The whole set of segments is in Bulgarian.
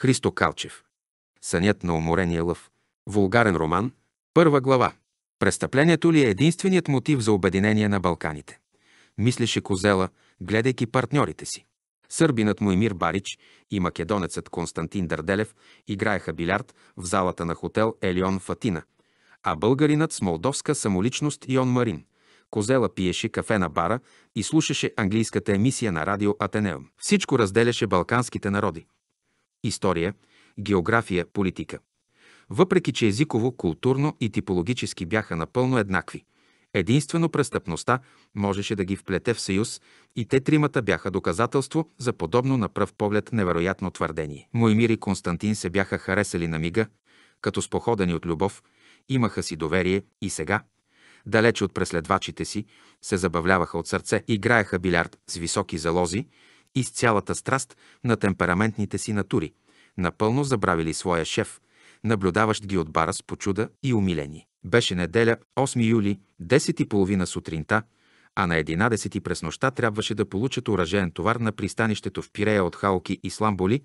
Христо Калчев. Сънят на уморения лъв. Вулгарен роман. Първа глава. Престъплението ли е единственият мотив за обединение на Балканите? Мислеше Козела, гледайки партньорите си. Сърбинът Моймир Барич и македонецът Константин Дърделев играеха билярд в залата на хотел Елион Фатина, а българинът с молдовска самоличност Йон Марин. Козела пиеше кафе на бара и слушаше английската емисия на радио Атенеум. Всичко разделяше балканските народи история, география, политика. Въпреки, че езиково, културно и типологически бяха напълно еднакви, единствено престъпността можеше да ги вплете в съюз и те тримата бяха доказателство за подобно на пръв поглед невероятно твърдение. Моймир и Константин се бяха харесали на мига, като споходени от любов, имаха си доверие и сега, далече от преследвачите си, се забавляваха от сърце, играеха билярд с високи залози и с цялата страст на темпераментните си натури, напълно забравили своя шеф, наблюдаващ ги от бара с почуда и умиление. Беше неделя, 8 юли, 10.30 сутринта, а на 11 през нощта трябваше да получат уражен товар на пристанището в Пирея от Халки и Сламболи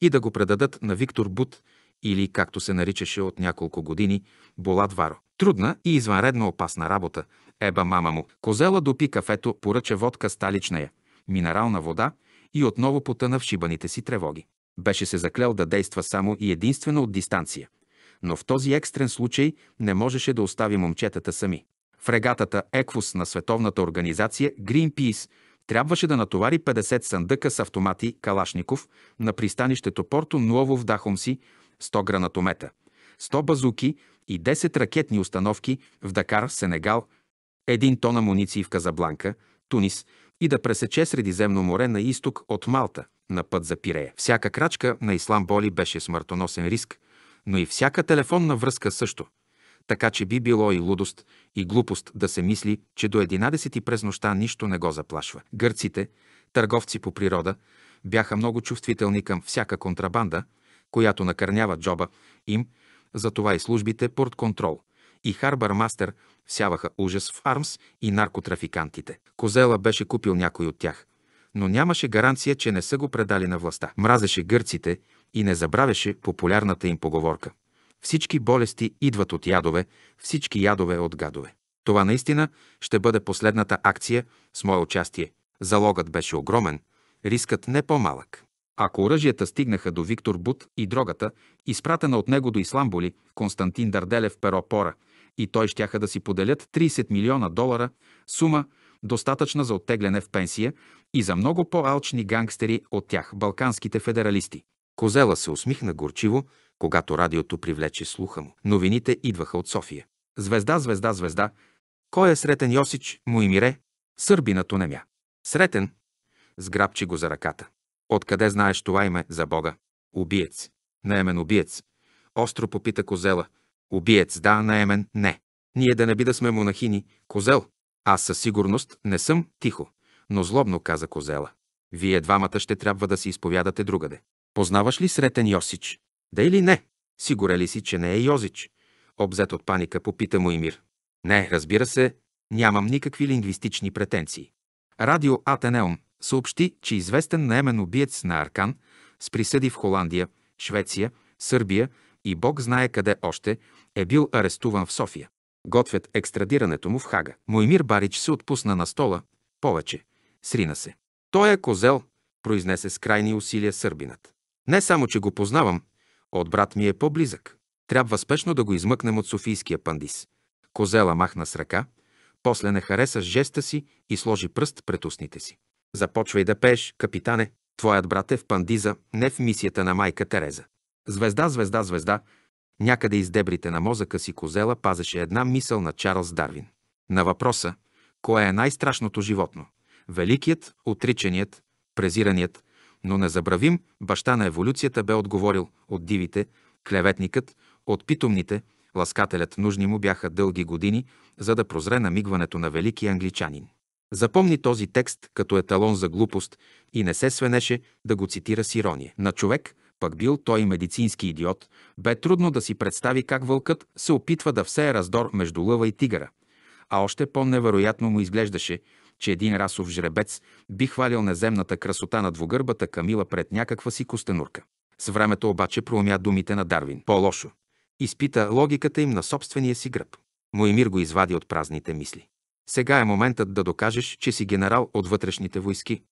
и да го предадат на Виктор Бут или, както се наричаше от няколко години, Болат Варо. Трудна и извънредно опасна работа, еба мама му. Козела допи кафето, поръча водка сталичная, минерална вода и отново потъна в шибаните си тревоги. Беше се заклел да действа само и единствено от дистанция. Но в този екстрен случай не можеше да остави момчетата сами. В регатата Еквус на световната организация Greenpeace трябваше да натовари 50 съндъка с автомати Калашников на пристанището Порто Нуово в Дахомси, 100 гранатомета, 100 базуки и 10 ракетни установки в Дакар, Сенегал, 1 тон амуниции в Казабланка, Тунис, и да пресече Средиземно море на изток от Малта, на път за Пирея. Всяка крачка на Ислам Боли беше смъртоносен риск, но и всяка телефонна връзка също. Така че би било и лудост, и глупост да се мисли, че до 11 през нощта нищо не го заплашва. Гърците, търговци по природа, бяха много чувствителни към всяка контрабанда, която накърнява джоба им, затова и службите порт контрол, и Харбър Мастер всяваха ужас в Армс и наркотрафикантите. Козела беше купил някой от тях, но нямаше гаранция, че не са го предали на властта. Мразеше гърците и не забравяше популярната им поговорка. Всички болести идват от ядове, всички ядове от гадове. Това наистина ще бъде последната акция с мое участие. Залогът беше огромен, рискът не по-малък. Ако оръжията стигнаха до Виктор Бут и дрогата, изпратена от него до Исламболи, Константин Дарделев Перопора – и той щяха да си поделят 30 милиона долара, сума достатъчна за оттегляне в пенсия и за много по-алчни гангстери от тях, балканските федералисти. Козела се усмихна горчиво, когато радиото привлече слуха му. Новините идваха от София. Звезда, звезда, звезда. Кой е Сретен Йосич, му и мире? Сърбинато онемя. Сретен, сграбчи го за ръката. Откъде знаеш това име за Бога? Убиец. Наемен убиец. Остро попита козела. Убиец да, наемен не. Ние да не би да сме монахини, козел. Аз със сигурност не съм тихо, но злобно каза козела. Вие двамата ще трябва да се изповядате другаде. Познаваш ли Сретен Йосич? Да или не? Сигуре ли си, че не е Йозич? Обзет от паника попита му и мир. Не, разбира се, нямам никакви лингвистични претенции. Радио Атенеум съобщи, че известен наемен убиец на Аркан с присъди в Холандия, Швеция, Сърбия, и Бог знае къде още, е бил арестуван в София. Готвят екстрадирането му в Хага. Моймир Барич се отпусна на стола. Повече. Срина се. Той е козел, произнесе с крайни усилия сърбинат. Не само, че го познавам, от брат ми е по-близък. Трябва спешно да го измъкнем от Софийския пандис. Козела махна с ръка, после не хареса с жеста си и сложи пръст пред устните си. Започвай да пееш, капитане. Твоят брат е в пандиза, не в мисията на майка Тереза. Звезда, звезда, звезда, някъде из дебрите на мозъка си козела пазеше една мисъл на Чарлз Дарвин. На въпроса, кое е най-страшното животно? Великият, отричаният, презираният, но незабравим баща на еволюцията бе отговорил от дивите, клеветникът, от питомните, ласкателят нужни му бяха дълги години, за да прозре намигването на велики англичанин. Запомни този текст като еталон за глупост и не се свенеше да го цитира с ирония. На човек – пък бил той медицински идиот, бе трудно да си представи как вълкът се опитва да всее раздор между лъва и тигъра. А още по-невероятно му изглеждаше, че един расов жребец би хвалил неземната красота на двугърбата Камила пред някаква си костенурка. С времето обаче проумя думите на Дарвин. По-лошо. Изпита логиката им на собствения си гръб. Моимир го извади от празните мисли. Сега е моментът да докажеш, че си генерал от вътрешните войски.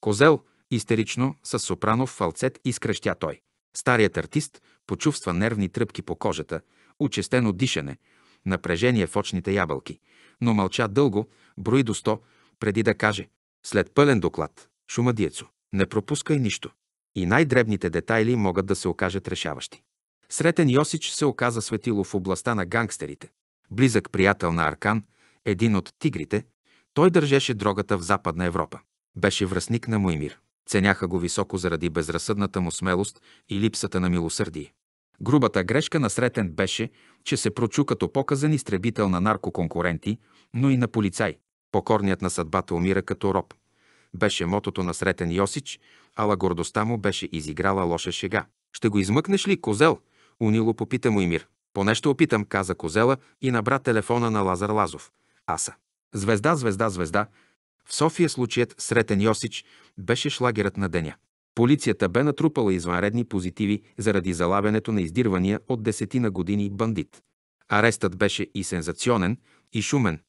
Козел, Истерично, с сопранов фалцет изкръщя той. Старият артист почувства нервни тръпки по кожата, учестено дишане, напрежение в очните ябълки, но мълча дълго, брои до сто, преди да каже. След пълен доклад, шумадиецо, не пропускай нищо. И най-дребните детайли могат да се окажат решаващи. Сретен Йосич се оказа светило в областта на гангстерите. Близък приятел на Аркан, един от тигрите, той държеше дрогата в Западна Европа. Беше връзник на Моимир. Ценяха го високо заради безразсъдната му смелост и липсата на милосърдие. Грубата грешка на Сретен беше, че се прочу като показан изтребител на наркоконкуренти, но и на полицай. Покорният на съдбата умира като роб. Беше мотото на Сретен Йосич, ала гордостта му беше изиграла лоша шега. «Ще го измъкнеш ли, козел?» Унило попита му Имир. «Поне ще опитам», каза козела и набра телефона на Лазар Лазов. Аса. Звезда, звезда, звезда, в София случаят Сретен Йосич беше шлагерът на деня. Полицията бе натрупала извънредни позитиви заради залавянето на издирвания от десетина години бандит. Арестът беше и сензационен, и шумен.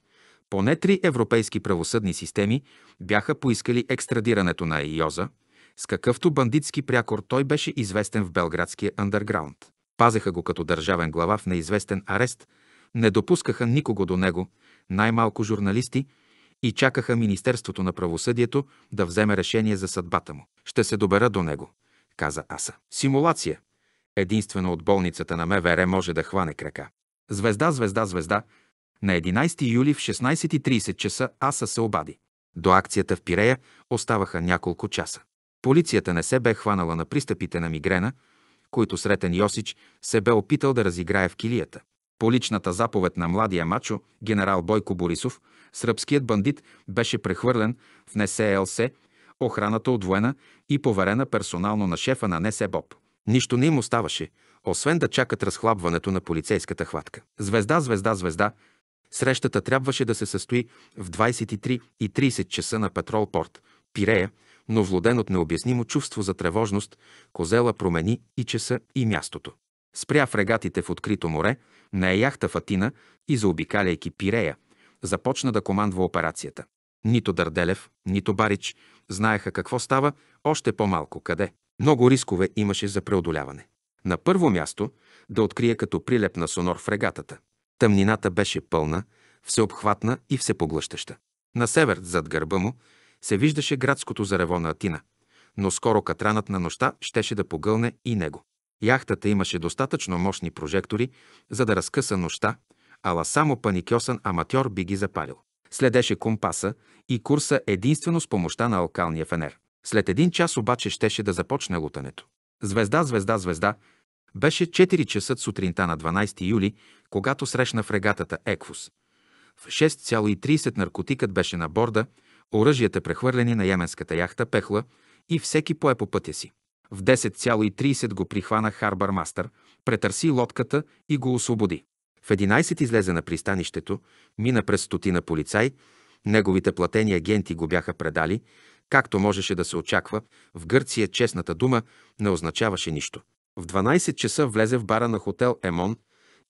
Поне три европейски правосъдни системи бяха поискали екстрадирането на Йоза, с какъвто бандитски прякор той беше известен в белградския андерграунд. Пазеха го като държавен глава в неизвестен арест, не допускаха никого до него, най-малко журналисти – и чакаха Министерството на правосъдието да вземе решение за съдбата му. Ще се добера до него, каза Аса. Симулация. Единствено от болницата на МВР може да хване крака. Звезда, звезда, звезда. На 11 юли в 16.30 часа Аса се обади. До акцията в Пирея оставаха няколко часа. Полицията не се бе хванала на пристъпите на мигрена, които Сретен Йосич се бе опитал да разиграе в килията. По личната заповед на младия мачо, генерал Бойко Борисов, сръбският бандит беше прехвърлен в НСЛС, охраната отвоена и поверена персонално на шефа на НС Боб. Нищо не им оставаше, освен да чакат разхлабването на полицейската хватка. Звезда, звезда, звезда. Срещата трябваше да се състои в 23 и 30 часа на Петролпорт, Пирея, но владен от необяснимо чувство за тревожност, Козела промени и часа и мястото. Спря фрегатите в открито море, на яхта Фатина и заобикаляйки Пирея, започна да командва операцията. Нито Дърделев, нито Барич знаеха какво става, още по-малко къде. Много рискове имаше за преодоляване. На първо място да открие като прилеп на сонор в регатата. Тъмнината беше пълна, всеобхватна и всепоглъщаща. На север, зад гърба му, се виждаше градското зарево на Атина, но скоро катранът на нощта щеше да погълне и него. Яхтата имаше достатъчно мощни прожектори, за да разкъса нощта, ала само паникьосан аматьор би ги запалил. Следеше компаса и курса единствено с помощта на алкалния фенер. След един час обаче щеше да започне лутането. Звезда, звезда, звезда. Беше 4 часа сутринта на 12 юли, когато срещна фрегатата Еквус. В 6,30 наркотикът беше на борда, оръжията прехвърлени на яменската яхта Пехла и всеки пое по пътя си. В 10,30 го прихвана Харбър Мастър, претърси лодката и го освободи. В 11 излезе на пристанището, мина през стотина полицай, неговите платени агенти го бяха предали, както можеше да се очаква, в Гърция честната дума не означаваше нищо. В 12 часа влезе в бара на хотел Емон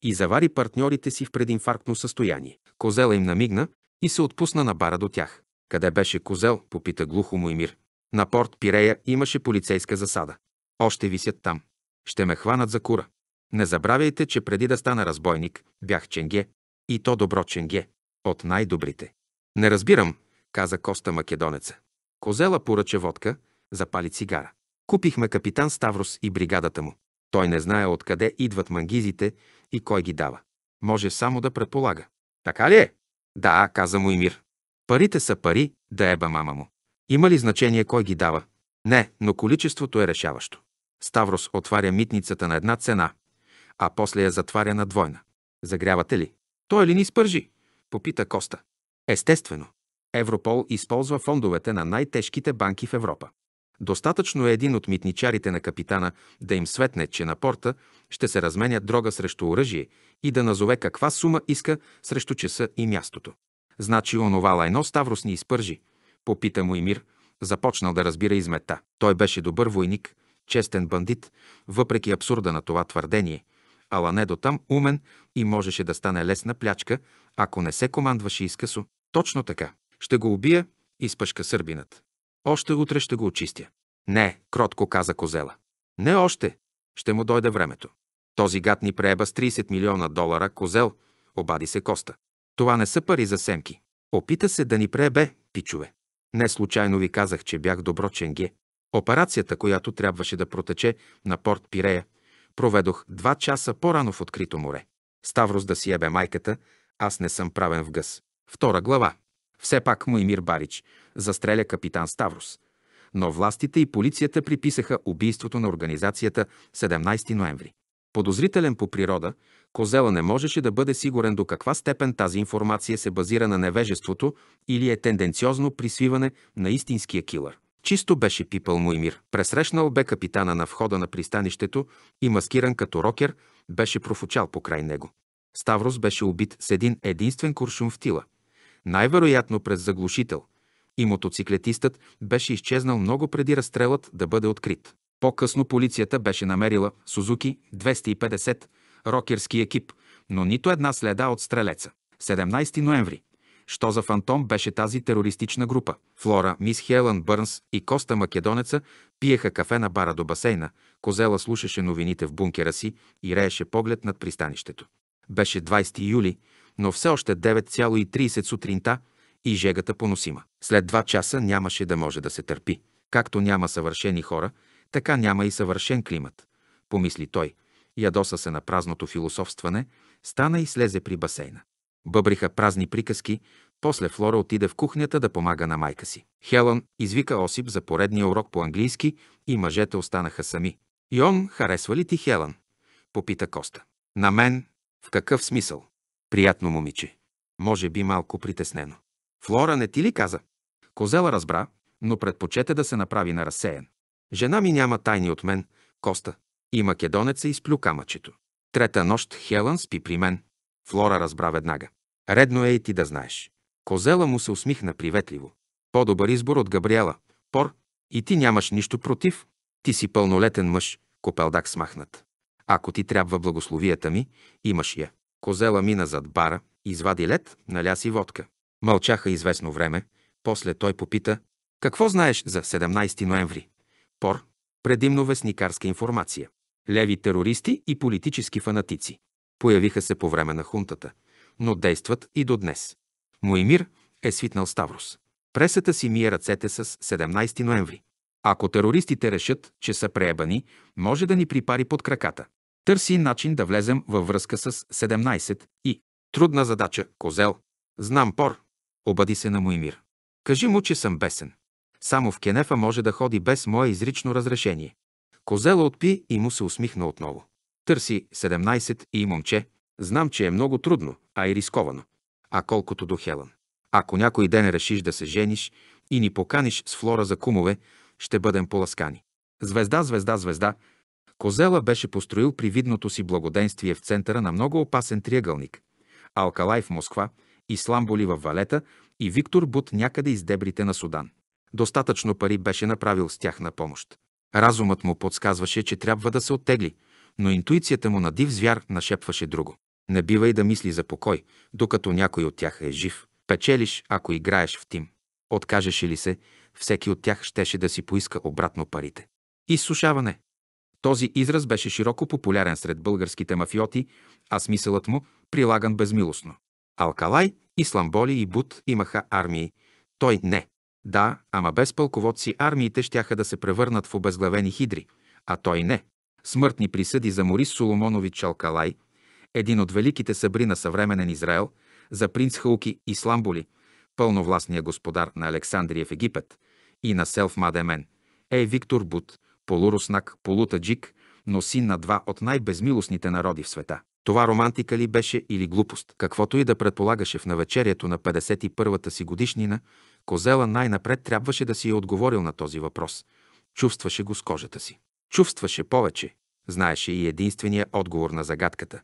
и завари партньорите си в прединфарктно състояние. Козела им намигна и се отпусна на бара до тях. Къде беше Козел, попита глухо Моймир. На порт Пирея имаше полицейска засада. Още висят там. Ще ме хванат за кура. Не забравяйте, че преди да стана разбойник, бях ченге. И то добро ченге. От най-добрите. Не разбирам, каза Коста Македонеца. Козела поръча водка, запали цигара. Купихме капитан Ставрос и бригадата му. Той не знае откъде идват мангизите и кой ги дава. Може само да предполага. Така ли е? Да, каза му и мир. Парите са пари, да еба мама му. Има ли значение кой ги дава? Не, но количеството е решаващо. Ставрос отваря митницата на една цена, а после я затваря на двойна. Загрявате ли? Той ли ни спържи? Попита Коста. Естествено. Европол използва фондовете на най-тежките банки в Европа. Достатъчно е един от митничарите на капитана да им светне, че на порта ще се разменя дрога срещу оръжие и да назове каква сума иска срещу часа и мястото. Значи онова лайно Ставрос ни изпържи, попита му Емир, започнал да разбира измета. Той беше добър войник, честен бандит, въпреки абсурда на това твърдение – ала не до там умен и можеше да стане лесна плячка, ако не се командваше изкъсо. Точно така. Ще го убия, изпъшка сърбинат. Още утре ще го очистя. Не, кротко каза козела. Не още. Ще му дойде времето. Този гад ни прееба с 30 милиона долара, козел, обади се Коста. Това не са пари за семки. Опита се да ни преебе, пичове. Не случайно ви казах, че бях добро ченге. Операцията, която трябваше да протече на порт Пирея, Проведох два часа по-рано в открито море. Ставрос да си ебе майката, аз не съм правен в гъс. Втора глава. Все пак Моимир Барич застреля капитан Ставрос. Но властите и полицията приписаха убийството на организацията 17 ноември. Подозрителен по природа, Козела не можеше да бъде сигурен до каква степен тази информация се базира на невежеството или е тенденциозно присвиване на истинския килър. Чисто беше пипал Муимир. Пресрещнал бе капитана на входа на пристанището и маскиран като рокер беше профучал покрай него. Ставрос беше убит с един единствен куршум в тила. Най-вероятно през заглушител. И мотоциклетистът беше изчезнал много преди разстрелът да бъде открит. По-късно полицията беше намерила Сузуки 250, рокерски екип, но нито една следа от стрелеца. 17 ноември Що за фантом беше тази терористична група? Флора, мис Хелън Бърнс и Коста Македонеца пиеха кафе на бара до басейна, Козела слушаше новините в бункера си и рееше поглед над пристанището. Беше 20 юли, но все още 9,30 сутринта и жегата поносима. След два часа нямаше да може да се търпи. Както няма съвършени хора, така няма и съвършен климат, помисли той. Ядоса се на празното философстване, стана и слезе при басейна. Бъбриха празни приказки, после Флора отиде в кухнята да помага на майка си. Хелън извика Осип за поредния урок по английски и мъжете останаха сами. Йон, харесва ли ти Хелън? Попита Коста. На мен? В какъв смисъл? Приятно момиче. Може би малко притеснено. Флора не ти ли каза? Козела разбра, но предпочете да се направи на разсеян. Жена ми няма тайни от мен, Коста. И македонеца изплю камъчето. Трета нощ Хелън спи при мен. Флора разбра веднага. Редно е и ти да знаеш. Козела му се усмихна приветливо. По-добър избор от Габриела. Пор, и ти нямаш нищо против. Ти си пълнолетен мъж, копелдак смахнат. Ако ти трябва благословията ми, имаш я. Козела мина зад бара, извади лед, наля си водка. Мълчаха известно време, после той попита, какво знаеш за 17 ноември? Пор, предимно вестникарска информация. Леви терористи и политически фанатици. Появиха се по време на хунтата – но действат и до днес. Моимир е свитнал Ставрос. Пресата си мие ръцете с 17 ноември. Ако терористите решат, че са преебани, може да ни припари под краката. Търси начин да влезем във връзка с 17 и... Трудна задача, козел. Знам пор. Обади се на Моимир. Кажи му, че съм бесен. Само в Кенефа може да ходи без мое изрично разрешение. Козела отпи и му се усмихна отново. Търси 17 и момче, Знам, че е много трудно, а и рисковано. А колкото до Хелън. Ако някой ден решиш да се жениш и ни поканиш с Флора за кумове, ще бъдем поласкани. Звезда, звезда, звезда. Козела беше построил привидното си благоденствие в центъра на много опасен триъгълник. Алкалай в Москва, Исламболи в Валета и Виктор Бут някъде из дебрите на Судан. Достатъчно пари беше направил с тях на помощ. Разумът му подсказваше, че трябва да се оттегли, но интуицията му на див звяр нашепваше друго. Не бивай да мисли за покой, докато някой от тях е жив. Печелиш, ако играеш в тим. Откажеше ли се, всеки от тях щеше да си поиска обратно парите. Изсушаване. Този израз беше широко популярен сред българските мафиоти, а смисълът му прилаган безмилостно. Алкалай, Исламболи и Бут имаха армии. Той не. Да, ама без пълководци армиите щяха да се превърнат в обезглавени хидри, а той не. Смъртни присъди за Морис Соломонович Алкалай – един от великите събри на съвременен Израел, за принц и Исламболи, пълновластния господар на Александрия в Египет и на Селф Мадемен, е Виктор Бут, полуруснак, полутаджик, но син на два от най-безмилостните народи в света. Това романтика ли беше или глупост? Каквото и да предполагаше в навечерието на 51-та си годишнина, Козела най-напред трябваше да си е отговорил на този въпрос. Чувстваше го с кожата си. Чувстваше повече. Знаеше и единствения отговор на загадката.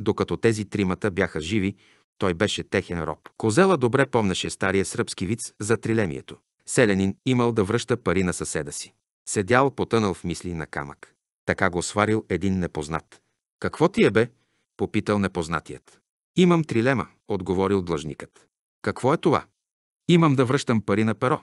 Докато тези тримата бяха живи, той беше техен роб. Козела добре помнеше стария сръбски виц за трилемието. Селянин имал да връща пари на съседа си. Седял потънал в мисли на камък. Така го сварил един непознат. Какво ти е бе? попитал непознатият. Имам трилема, отговорил длъжникът. Какво е това? Имам да връщам пари на перо.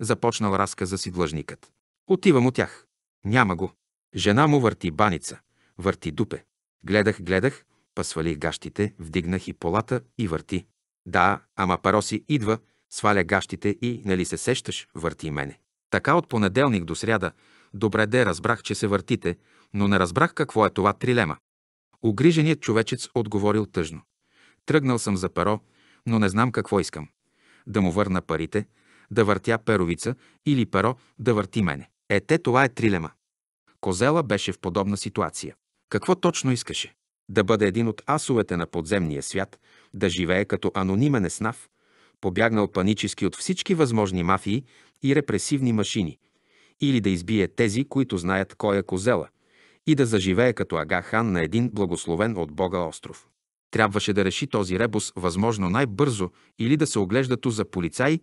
Започнал разказа си длъжникът. Отивам от тях. Няма го. Жена му върти баница, върти дупе. Гледах, гледах, Па свали гащите, вдигнах и полата и върти. Да, ама Пароси идва, сваля гащите и, нали се сещаш, върти мене. Така от понеделник до сряда, добре де разбрах, че се въртите, но не разбрах какво е това трилема. Огриженият човечец отговорил тъжно. Тръгнал съм за перо, но не знам какво искам. Да му върна парите, да въртя перовица или перо да върти мене. Ете, това е трилема. Козела беше в подобна ситуация. Какво точно искаше? да бъде един от асовете на подземния свят, да живее като анонимен еснав, побягнал панически от всички възможни мафии и репресивни машини, или да избие тези, които знаят кой е козела, и да заживее като Ага хан на един благословен от Бога остров. Трябваше да реши този ребус възможно най-бързо или да се оглежда ту за полицай,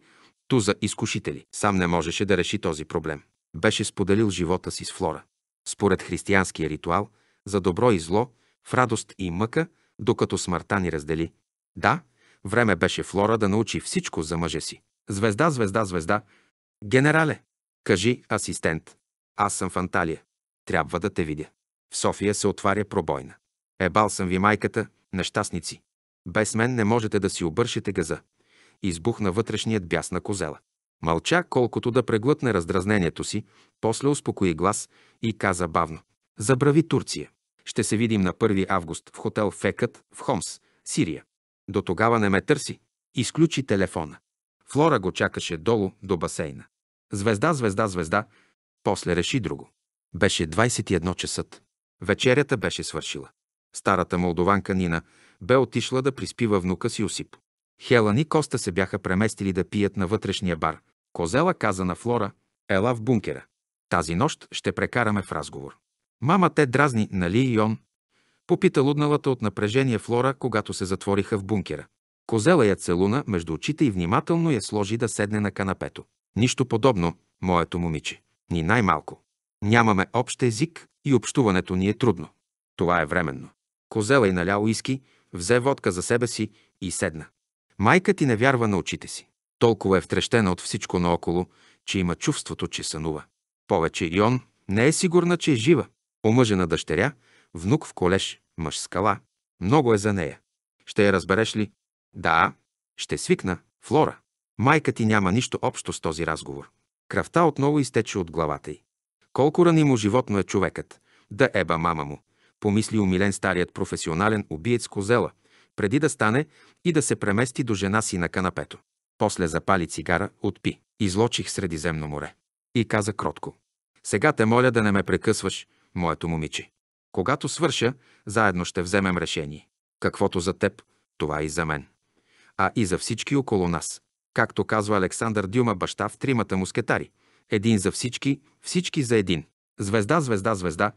ту за изкушители. Сам не можеше да реши този проблем. Беше споделил живота си с Флора. Според християнския ритуал, за добро и зло – в радост и мъка, докато смъртта ни раздели. Да, време беше Флора да научи всичко за мъжа си. Звезда, звезда, звезда. Генерале, кажи асистент. Аз съм в Анталия. Трябва да те видя. В София се отваря пробойна. Ебал съм ви майката, нещастници. Без мен не можете да си обършите газа. Избухна вътрешният бяс на козела. Мълча, колкото да преглътне раздразнението си, после успокои глас и каза бавно. Забрави Турция. Ще се видим на 1 август в хотел Фекът в Хомс, Сирия. До тогава не ме търси. Изключи телефона. Флора го чакаше долу до басейна. Звезда, звезда, звезда. После реши друго. Беше 21 часът. Вечерята беше свършила. Старата молдованка Нина бе отишла да приспива внука си Осип. Хелън и Коста се бяха преместили да пият на вътрешния бар. Козела каза на Флора, ела в бункера. Тази нощ ще прекараме в разговор. Мама те дразни, нали, и Йон? Попита лудналата от напрежение Флора, когато се затвориха в бункера. Козела я целуна между очите и внимателно я сложи да седне на канапето. Нищо подобно, моето момиче. Ни най-малко. Нямаме общ език и общуването ни е трудно. Това е временно. Козела и наля уиски, взе водка за себе си и седна. Майка ти не вярва на очите си. Толкова е втрещена от всичко наоколо, че има чувството, че сънува. Повече Йон не е сигурна, че е жива омъжена дъщеря, внук в колеж, мъж скала. Много е за нея. Ще я разбереш ли? Да, ще свикна, Флора. Майка ти няма нищо общо с този разговор. Кръвта отново изтече от главата й. Колко ранимо животно е човекът. Да еба мама му, помисли умилен старият професионален убиец козела, преди да стане и да се премести до жена си на канапето. После запали цигара, отпи. Излочих Средиземно море. И каза кротко. Сега те моля да не ме прекъсваш, моето момиче. Когато свърша, заедно ще вземем решение. Каквото за теб, това и за мен. А и за всички около нас. Както казва Александър Дюма, баща в тримата мускетари. Един за всички, всички за един. Звезда, звезда, звезда.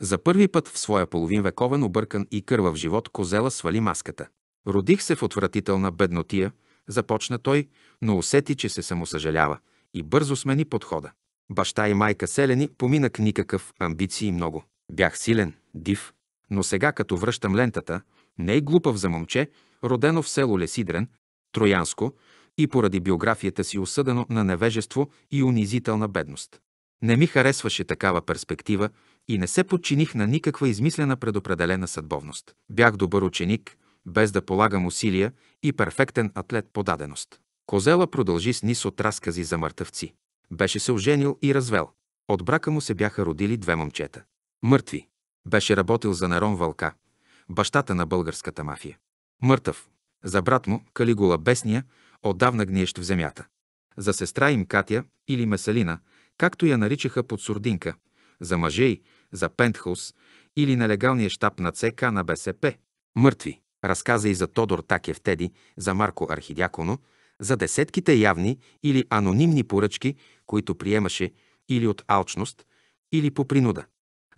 За първи път в своя половин вековен объркан и кървав живот козела свали маската. Родих се в отвратителна беднотия, започна той, но усети, че се самосъжалява и бързо смени подхода. Баща и майка селени, поминък никакъв, амбиции много. Бях силен, див, но сега като връщам лентата, не е глупав за момче, родено в село Лесидрен, Троянско, и поради биографията си осъдено на невежество и унизителна бедност. Не ми харесваше такава перспектива и не се подчиних на никаква измислена предопределена съдбовност. Бях добър ученик, без да полагам усилия и перфектен атлет по даденост. Козела продължи с нис от разкази за мъртъвци. Беше се оженил и развел. От брака му се бяха родили две момчета. Мъртви. Беше работил за Нерон Вълка, бащата на българската мафия. Мъртъв. За брат му, Калигула Бесния, отдавна гниещ в земята. За сестра им Катя или Меселина, както я наричаха под сурдинка, за мъжей, за пентхаус или нелегалния щаб на ЦК на БСП. Мъртви. Разказа и за Тодор Такев Теди, за Марко Архидяконо, за десетките явни или анонимни поръчки, които приемаше или от алчност, или по принуда.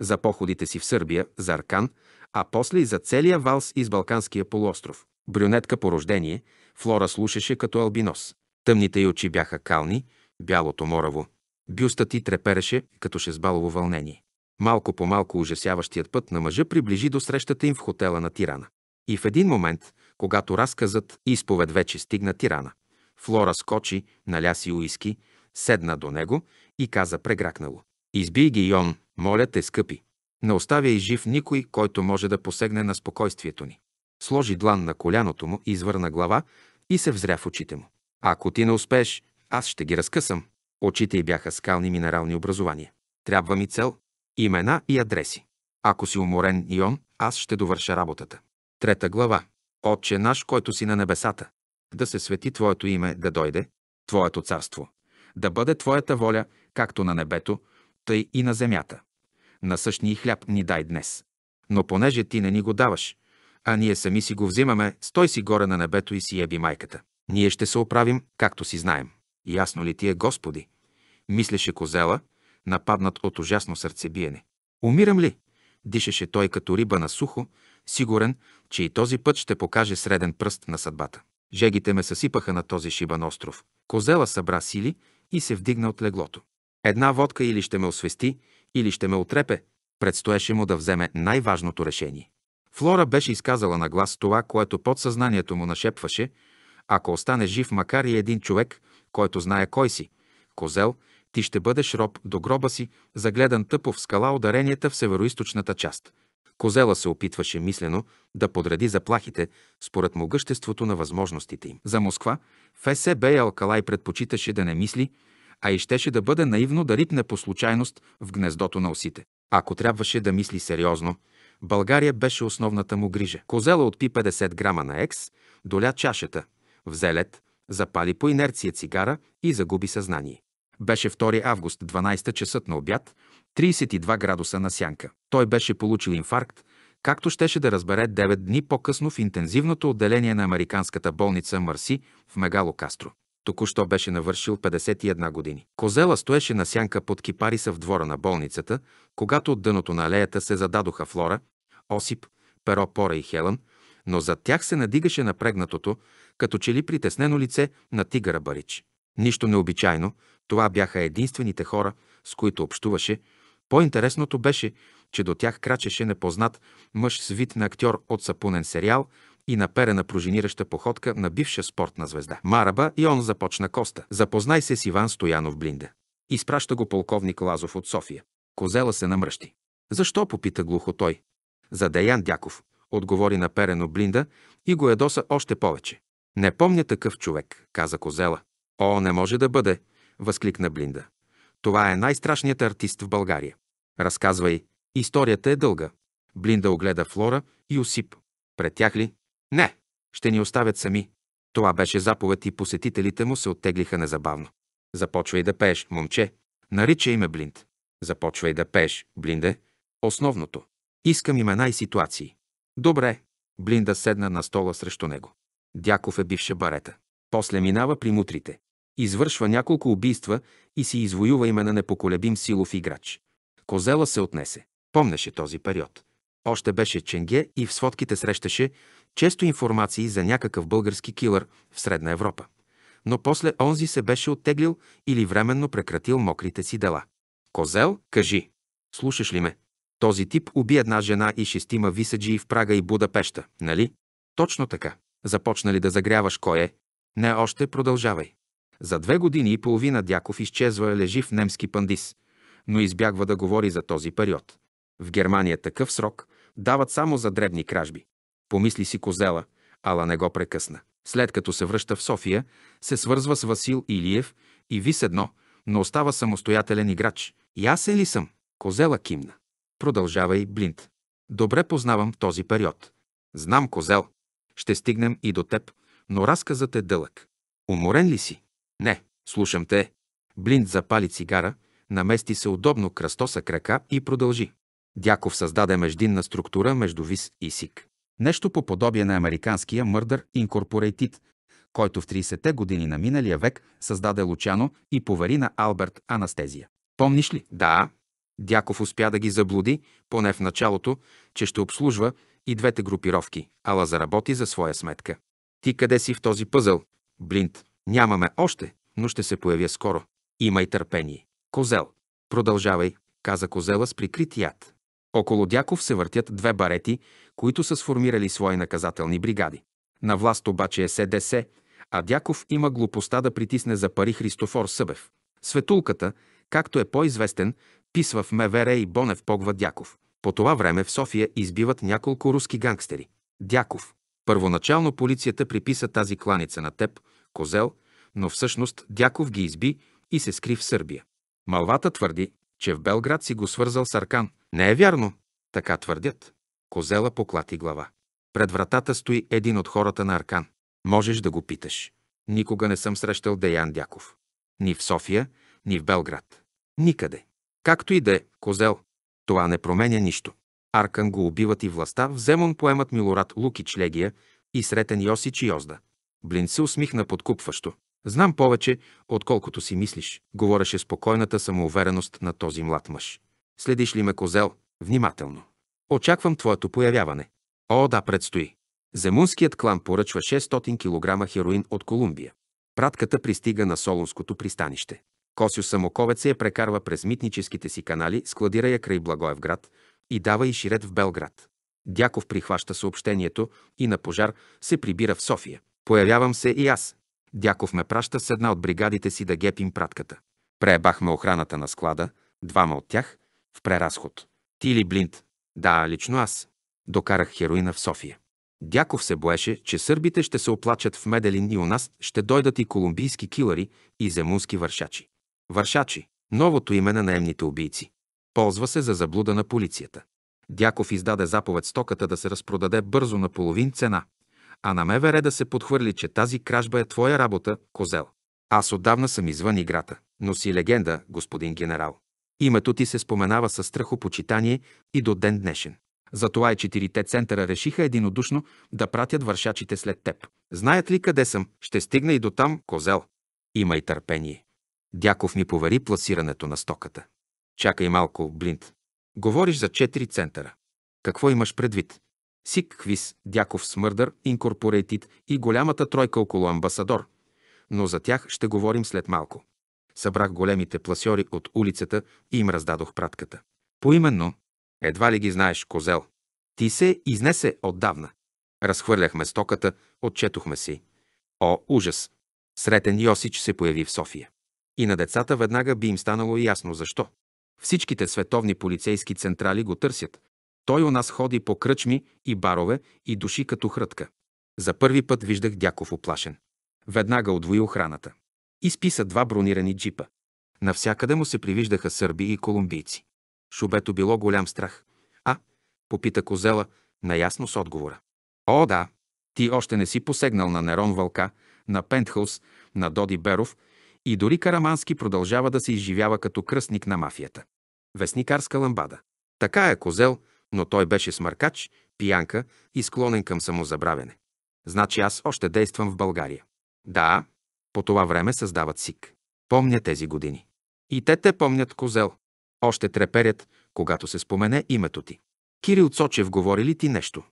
За походите си в Сърбия, за Аркан, а после и за целия валс из Балканския полуостров. Брюнетка по рождение, Флора слушаше като албинос. Тъмните й очи бяха кални, бялото мораво. Бюста ти трепереше като шезбалово вълнение. Малко по малко ужасяващият път на мъжа приближи до срещата им в хотела на Тирана. И в един момент, когато разказът изповед вече стигна Тирана, Флора скочи, наля си уиски, седна до него и каза прегракнало. Избий ги, Йон, моля те, скъпи. Не оставя и жив никой, който може да посегне на спокойствието ни. Сложи длан на коляното му, извърна глава и се взря в очите му. Ако ти не успееш, аз ще ги разкъсам. Очите й бяха скални минерални образования. Трябва ми цел, имена и адреси. Ако си уморен, Йон, аз ще довърша работата. Трета глава. Отче наш, който си на небесата да се свети Твоето име, да дойде Твоето царство, да бъде Твоята воля, както на небето, тъй и на земята. Насъщни хляб ни дай днес. Но понеже Ти не ни го даваш, а ние сами си го взимаме, стой си горе на небето и си еби майката. Ние ще се оправим, както си знаем. Ясно ли ти е, Господи? Мислеше козела, нападнат от ужасно сърцебиене. Умирам ли? Дишеше той като риба на сухо, сигурен, че и този път ще покаже среден пръст на съдбата. Жегите ме съсипаха на този шибан остров. Козела събра сили и се вдигна от леглото. Една водка или ще ме освести, или ще ме отрепе. Предстоеше му да вземе най-важното решение. Флора беше изказала на глас това, което подсъзнанието му нашепваше. Ако остане жив макар и един човек, който знае кой си, козел, ти ще бъдеш роб до гроба си, загледан тъпо в скала ударенията в североизточната част. Козела се опитваше мислено да подреди заплахите според могъществото на възможностите им. За Москва ФСБ и е Алкалай предпочиташе да не мисли, а и щеше да бъде наивно да рипне по случайност в гнездото на осите. Ако трябваше да мисли сериозно, България беше основната му грижа. Козела отпи 50 грама на екс, доля чашата, взе лед, запали по инерция цигара и загуби съзнание. Беше 2 август, 12 часа на обяд, 32 градуса на сянка. Той беше получил инфаркт, както щеше да разбере 9 дни по-късно в интензивното отделение на американската болница Марси в Мегало Кастро. Току-що беше навършил 51 години. Козела стоеше на сянка под кипариса в двора на болницата, когато от дъното на алеята се зададоха Флора, Осип, Перо Пора и Хелън, но зад тях се надигаше напрегнатото, като че ли притеснено лице на тигъра Барич. Нищо необичайно, това бяха единствените хора, с които общуваше, по-интересното беше, че до тях крачеше непознат мъж с вид на актьор от сапунен сериал и наперена пружинираща походка на бивша спортна звезда. Мараба и он започна Коста. Запознай се с Иван Стоянов Блинда. Изпраща го полковник Лазов от София. Козела се намръщи. Защо попита глухо той? За Деян Дяков, отговори наперено Блинда и го ядоса още повече. Не помня такъв човек, каза Козела. О, не може да бъде, възкликна Блинда. Това е най-страшният артист в България. Разказвай. Историята е дълга. Блинда огледа Флора и Осип. Пред тях ли? Не. Ще ни оставят сами. Това беше заповед и посетителите му се оттеглиха незабавно. Започвай да пееш, момче. Наричай ме Блинд. Започвай да пееш, Блинде. Основното. Искам имена и ситуации. Добре. Блинда седна на стола срещу него. Дяков е бивша барета. После минава при мутрите извършва няколко убийства и си извоюва име на непоколебим силов играч. Козела се отнесе. Помнеше този период. Още беше Ченге и в сводките срещаше често информации за някакъв български килър в Средна Европа. Но после онзи се беше оттеглил или временно прекратил мокрите си дела. Козел, кажи, слушаш ли ме? Този тип уби една жена и шестима висаджи в Прага и Будапеща, нали? Точно така. Започна ли да загряваш кой е. Не още, продължавай. За две години и половина Дяков изчезва, е лежи в немски пандис, но избягва да говори за този период. В Германия такъв срок дават само за дребни кражби. Помисли си Козела, ала не го прекъсна. След като се връща в София, се свързва с Васил Илиев и вис едно, но остава самостоятелен играч. И аз е ли съм? Козела кимна. Продължава и Блинт. Добре познавам този период. Знам, Козел. Ще стигнем и до теб, но разказът е дълъг. Уморен ли си? Не, слушам те. Блинд запали цигара, намести се удобно кръстоса крака и продължи. Дяков създаде междинна структура между ВИС и СИК. Нещо по подобие на американския Murder Incorporated, който в 30-те години на миналия век създаде Лучано и повари на Алберт Анастезия. Помниш ли? Да. Дяков успя да ги заблуди, поне в началото, че ще обслужва и двете групировки, ала заработи за своя сметка. Ти къде си в този пъзъл? Блинт. Нямаме още, но ще се появя скоро. Имай търпение. Козел. Продължавай, каза козела с прикрит яд. Около Дяков се въртят две барети, които са сформирали свои наказателни бригади. На власт обаче е СДС, а Дяков има глупостта да притисне за пари Христофор Събев. Светулката, както е по-известен, писва в МВР и Бонев погва Дяков. По това време в София избиват няколко руски гангстери. Дяков. Първоначално полицията приписа тази кланица на теб – козел, но всъщност Дяков ги изби и се скри в Сърбия. Малвата твърди, че в Белград си го свързал с Аркан. Не е вярно, така твърдят. Козела поклати глава. Пред вратата стои един от хората на Аркан. Можеш да го питаш. Никога не съм срещал Деян Дяков. Ни в София, ни в Белград. Никъде. Както и да е, козел. Това не променя нищо. Аркан го убиват и властта, вземон поемат Милорад Лукич Легия и Сретен Йосич Йозда. Блин се усмихна подкупващо. Знам повече, отколкото си мислиш, говореше спокойната самоувереност на този млад мъж. Следиш ли ме, козел? Внимателно. Очаквам твоето появяване. О, да, предстои. Земунският клан поръчва 600 кг хероин от Колумбия. Пратката пристига на Солунското пристанище. Косио Самоковец я прекарва през митническите си канали, складира я край Благоевград и дава и ширет в Белград. Дяков прихваща съобщението и на пожар се прибира в София. Появявам се и аз. Дяков ме праща с една от бригадите си да гепим пратката. Пребахме охраната на склада, двама от тях, в преразход. Ти ли блинт? Да, лично аз. Докарах хероина в София. Дяков се боеше, че сърбите ще се оплачат в Меделин и у нас ще дойдат и колумбийски килари и земунски вършачи. Вършачи – новото име на наемните убийци. Ползва се за заблуда на полицията. Дяков издаде заповед стоката да се разпродаде бързо на половин цена а на МВР да се подхвърли, че тази кражба е твоя работа, козел. Аз отдавна съм извън играта, но си легенда, господин генерал. Името ти се споменава със страхопочитание и до ден днешен. Затова и четирите центъра решиха единодушно да пратят вършачите след теб. Знаят ли къде съм? Ще стигна и до там, козел. Имай търпение. Дяков ми повери пласирането на стоката. Чакай малко, Блинт. Говориш за четири центъра. Какво имаш предвид? Сик Хвис, Дяков Смърдър, Инкорпорейтит и голямата тройка около Амбасадор. Но за тях ще говорим след малко. Събрах големите пласьори от улицата и им раздадох пратката. Поименно, едва ли ги знаеш, козел. Ти се изнесе отдавна. Разхвърляхме стоката, отчетохме си. О, ужас! Сретен Йосич се появи в София. И на децата веднага би им станало ясно защо. Всичките световни полицейски централи го търсят, той у нас ходи по кръчми и барове и души като хрътка. За първи път виждах Дяков оплашен. Веднага отвои охраната. Изписа два бронирани джипа. Навсякъде му се привиждаха сърби и колумбийци. Шубето било голям страх. А? Попита Козела, наясно с отговора. О, да, ти още не си посегнал на Нерон Вълка, на Пентхълс, на Доди Беров и дори Карамански продължава да се изживява като кръстник на мафията. Вестникарска ламбада. Така е, Козел, но той беше смъркач, пиянка и склонен към самозабравяне. Значи аз още действам в България. Да, по това време създават СИК. Помня тези години. И те те помнят козел. Още треперят, когато се спомене името ти. Кирил Цочев говори ли ти нещо?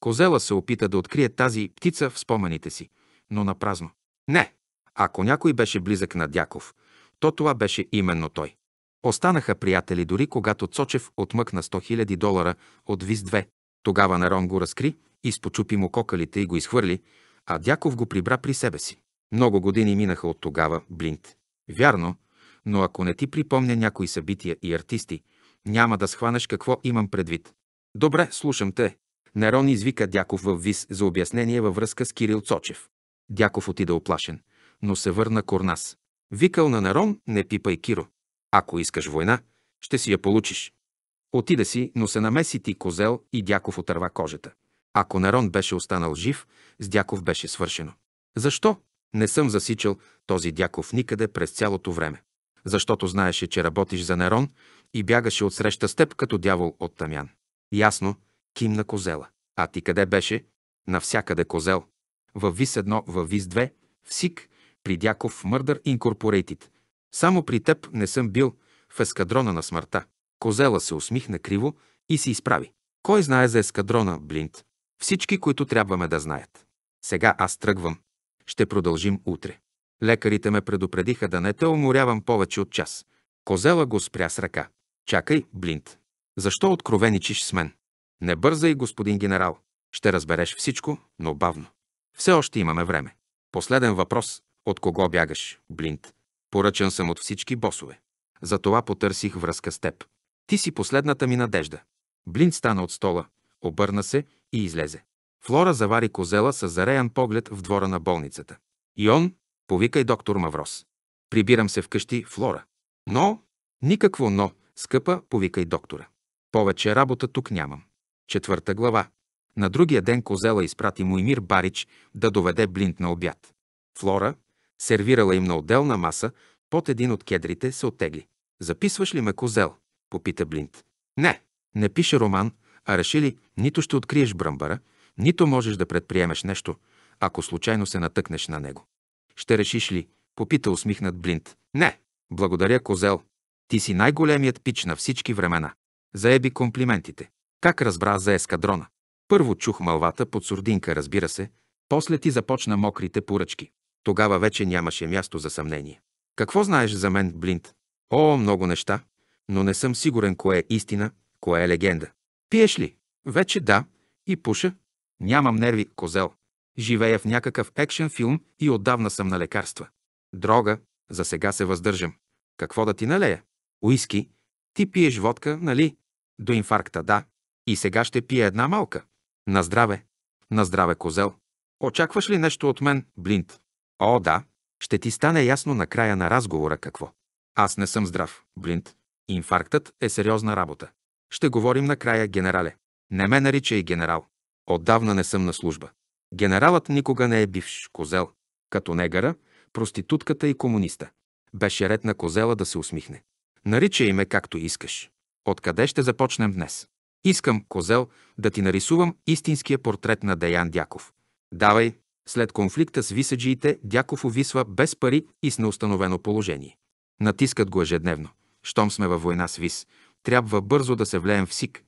Козела се опита да открие тази птица в спомените си, но напразно. Не, ако някой беше близък на Дяков, то това беше именно той. Останаха приятели дори когато Цочев отмъкна 100 000 долара от виз 2 Тогава Нарон го разкри, изпочупи му кокалите и го изхвърли, а Дяков го прибра при себе си. Много години минаха от тогава, Блинт. Вярно, но ако не ти припомня някои събития и артисти, няма да схванеш какво имам предвид. Добре, слушам те. Нерон извика Дяков в ВИС за обяснение във връзка с Кирил Цочев. Дяков отида оплашен, но се върна Корнас. Викал на Нарон, не пипай Киро. Ако искаш война, ще си я получиш. Отида си, но се намеси ти козел и Дяков отърва кожата. Ако Нерон беше останал жив, с Дяков беше свършено. Защо? Не съм засичал този Дяков никъде през цялото време. Защото знаеше, че работиш за Нерон и бягаше от среща с теб като дявол от Тамян. Ясно, Ким на козела. А ти къде беше? Навсякъде козел. Във ВИС-1, във ВИС-2, Всик, при Дяков Мърдър Инкорпорейтид, само при теб не съм бил в ескадрона на смъртта. Козела се усмихна криво и се изправи. Кой знае за ескадрона, Блинт? Всички, които трябваме да знаят. Сега аз тръгвам. Ще продължим утре. Лекарите ме предупредиха да не те уморявам повече от час. Козела го спря с ръка. Чакай, Блинт. Защо откровеничиш с мен? Не бързай, господин генерал. Ще разбереш всичко, но бавно. Все още имаме време. Последен въпрос. От кого бягаш, Блинт? Поръчан съм от всички босове. Затова потърсих връзка с теб. Ти си последната ми надежда. Блин стана от стола, обърна се и излезе. Флора завари козела с зареян поглед в двора на болницата. И он, повикай доктор Маврос. Прибирам се вкъщи, Флора. Но, никакво но, скъпа, повикай доктора. Повече работа тук нямам. Четвърта глава. На другия ден козела изпрати Моймир Барич да доведе блинт на обяд. Флора, Сервирала им на отделна маса, под един от кедрите се оттегли. Записваш ли ме, козел? Попита Блинт. Не, не пише роман, а реши ли, нито ще откриеш бръмбара, нито можеш да предприемеш нещо, ако случайно се натъкнеш на него. Ще решиш ли? Попита усмихнат Блинт. Не, благодаря, козел. Ти си най-големият пич на всички времена. Заеби комплиментите. Как разбра за ескадрона? Първо чух мълвата под сурдинка, разбира се, после ти започна мокрите поръчки. Тогава вече нямаше място за съмнение. Какво знаеш за мен, Блинт? О, много неща, но не съм сигурен кое е истина, кое е легенда. Пиеш ли? Вече да. И пуша. Нямам нерви, козел. Живея в някакъв екшен филм и отдавна съм на лекарства. Дрога, за сега се въздържам. Какво да ти налея? Уиски. Ти пиеш водка, нали? До инфаркта, да. И сега ще пия една малка. На здраве. На здраве, козел. Очакваш ли нещо от мен, Блинт? О, да, ще ти стане ясно на края на разговора какво. Аз не съм здрав, блинт. Инфарктът е сериозна работа. Ще говорим накрая, генерале. Не ме наричай генерал. Отдавна не съм на служба. Генералът никога не е бивш козел. Като негара, проститутката и комуниста. Беше ред на козела да се усмихне. Наричай ме както искаш. Откъде ще започнем днес? Искам, козел, да ти нарисувам истинския портрет на Деян Дяков. Давай, след конфликта с висаджиите Дяков увисва без пари и с неустановено положение. Натискат го ежедневно. Щом сме във война с ВИС, трябва бързо да се влеем в СИК.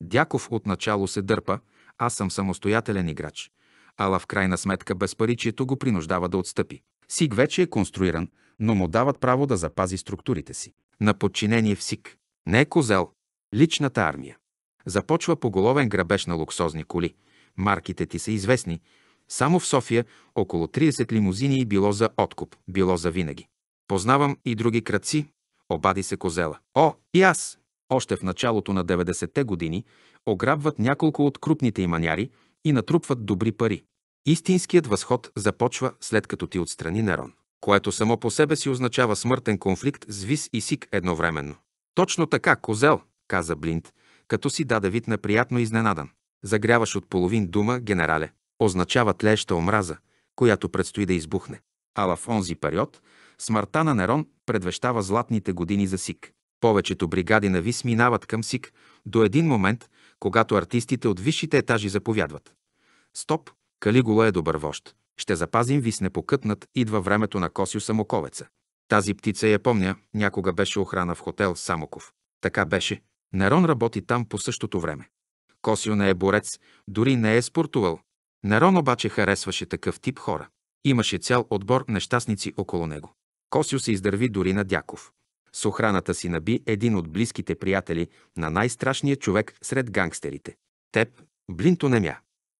Дяков отначало се дърпа, аз съм самостоятелен играч. Ала в крайна сметка безпаричието го принуждава да отстъпи. СИК вече е конструиран, но му дават право да запази структурите си. На подчинение в СИК. Не е козел. Личната армия. Започва поголовен грабеж на луксозни коли. Марките ти са известни, само в София около 30 лимузини било за откуп, било за винаги. Познавам и други кръци, обади се козела. О, и аз! Още в началото на 90-те години ограбват няколко от крупните иманяри и натрупват добри пари. Истинският възход започва след като ти отстрани Нерон, което само по себе си означава смъртен конфликт с Вис и Сик едновременно. Точно така, козел, каза Блинт, като си даде вид на приятно изненадан. Загряваш от половин дума, генерале означава тлеща омраза, която предстои да избухне. Ала в онзи период смъртта на Нерон предвещава златните години за СИК. Повечето бригади на ВИС минават към СИК до един момент, когато артистите от висшите етажи заповядват. Стоп, Калигула е добър вожд. Ще запазим ВИС непокътнат, идва времето на Косио Самоковеца. Тази птица я помня, някога беше охрана в хотел Самоков. Така беше. Нерон работи там по същото време. Косио не е борец, дори не е спортувал, Нерон обаче харесваше такъв тип хора. Имаше цял отбор нещастници около него. Косио се издърви дори на Дяков. С охраната си наби един от близките приятели на най-страшния човек сред гангстерите. Теп, блинто не мя.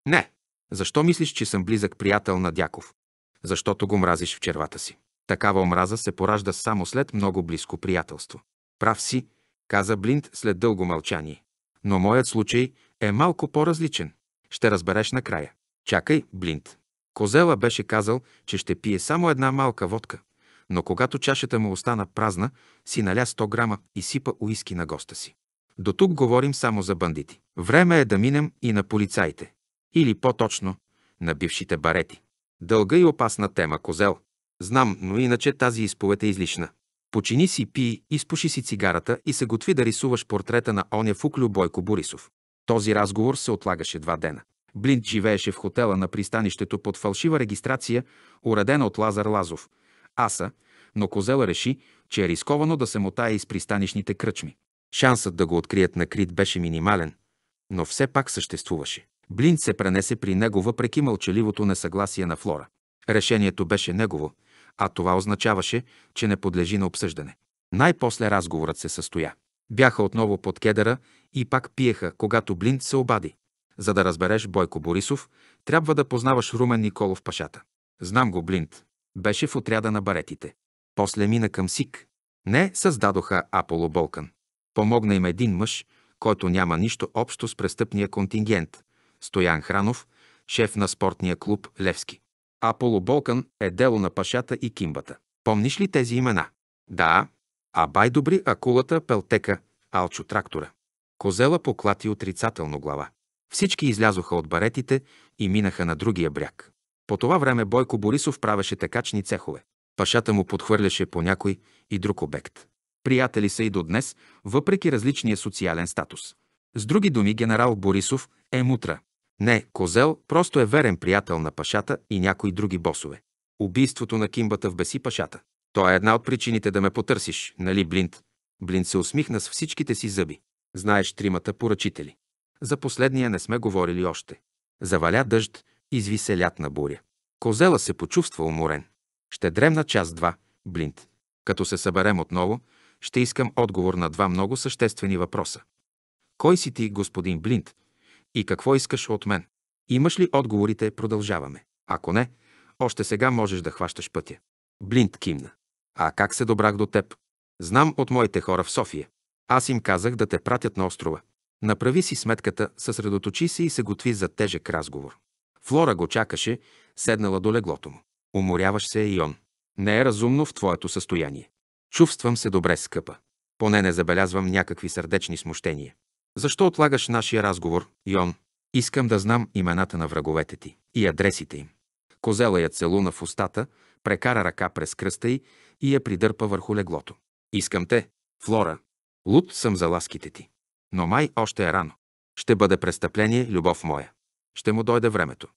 Не. Защо мислиш, че съм близък приятел на Дяков? Защото го мразиш в червата си. Такава омраза се поражда само след много близко приятелство. Прав си, каза Блинт след дълго мълчание. Но моят случай е малко по-различен. Ще разбереш накрая. Чакай, Блинт. Козела беше казал, че ще пие само една малка водка, но когато чашата му остана празна, си наля 100 грама и сипа уиски на госта си. До тук говорим само за бандити. Време е да минем и на полицаите. Или по-точно, на бившите барети. Дълга и опасна тема, козел. Знам, но иначе тази изповед е излишна. Почини си пи, изпуши си цигарата и се готви да рисуваш портрета на оня Фуклю Бойко Борисов. Този разговор се отлагаше два дена. Блинт живееше в хотела на пристанището под фалшива регистрация, уредена от Лазар Лазов. Аса, но Козела реши, че е рисковано да се мотае из пристанищните кръчми. Шансът да го открият на Крит беше минимален, но все пак съществуваше. Блинт се пренесе при него въпреки мълчаливото несъгласие на Флора. Решението беше негово, а това означаваше, че не подлежи на обсъждане. Най-после разговорът се състоя. Бяха отново под кедъра и пак пиеха, когато Блинт се обади. За да разбереш Бойко Борисов, трябва да познаваш Румен Николов Пашата. Знам го, Блинт. Беше в отряда на баретите. После мина към СИК. Не създадоха Аполо Болкан. Помогна им един мъж, който няма нищо общо с престъпния контингент – Стоян Хранов, шеф на спортния клуб Левски. Аполо Болкан е дело на Пашата и Кимбата. Помниш ли тези имена? Да. А бай-добри акулата, пелтека, алчо трактора. Козела поклати отрицателно глава. Всички излязоха от баретите и минаха на другия бряг. По това време Бойко Борисов правеше текачни цехове. Пашата му подхвърляше по някой и друг обект. Приятели са и до днес, въпреки различния социален статус. С други думи, генерал Борисов е мутра. Не, Козел просто е верен приятел на Пашата и някои други босове. Убийството на Кимбата в Беси Пашата. Той е една от причините да ме потърсиш, нали, Блинт? Блинт се усмихна с всичките си зъби. Знаеш тримата поръчители. За последния не сме говорили още. Заваля дъжд, изви се лятна буря. Козела се почувства уморен. Ще дремна час-два, блинт. Като се съберем отново, ще искам отговор на два много съществени въпроса. Кой си ти, господин Блинт? И какво искаш от мен? Имаш ли отговорите, продължаваме. Ако не, още сега можеш да хващаш пътя. Блинт кимна. А как се добрах до теб? Знам от моите хора в София. Аз им казах да те пратят на острова. Направи си сметката, съсредоточи се и се готви за тежък разговор. Флора го чакаше, седнала до леглото му. Уморяваш се и он. Не е разумно в твоето състояние. Чувствам се добре, скъпа. Поне не забелязвам някакви сърдечни смущения. Защо отлагаш нашия разговор, Йон? Искам да знам имената на враговете ти и адресите им. Козела я целуна в устата, прекара ръка през кръста й и я придърпа върху леглото. Искам те, Флора. Луд съм за ласките ти. Но май още е рано. Ще бъде престъпление, любов моя. Ще му дойде времето.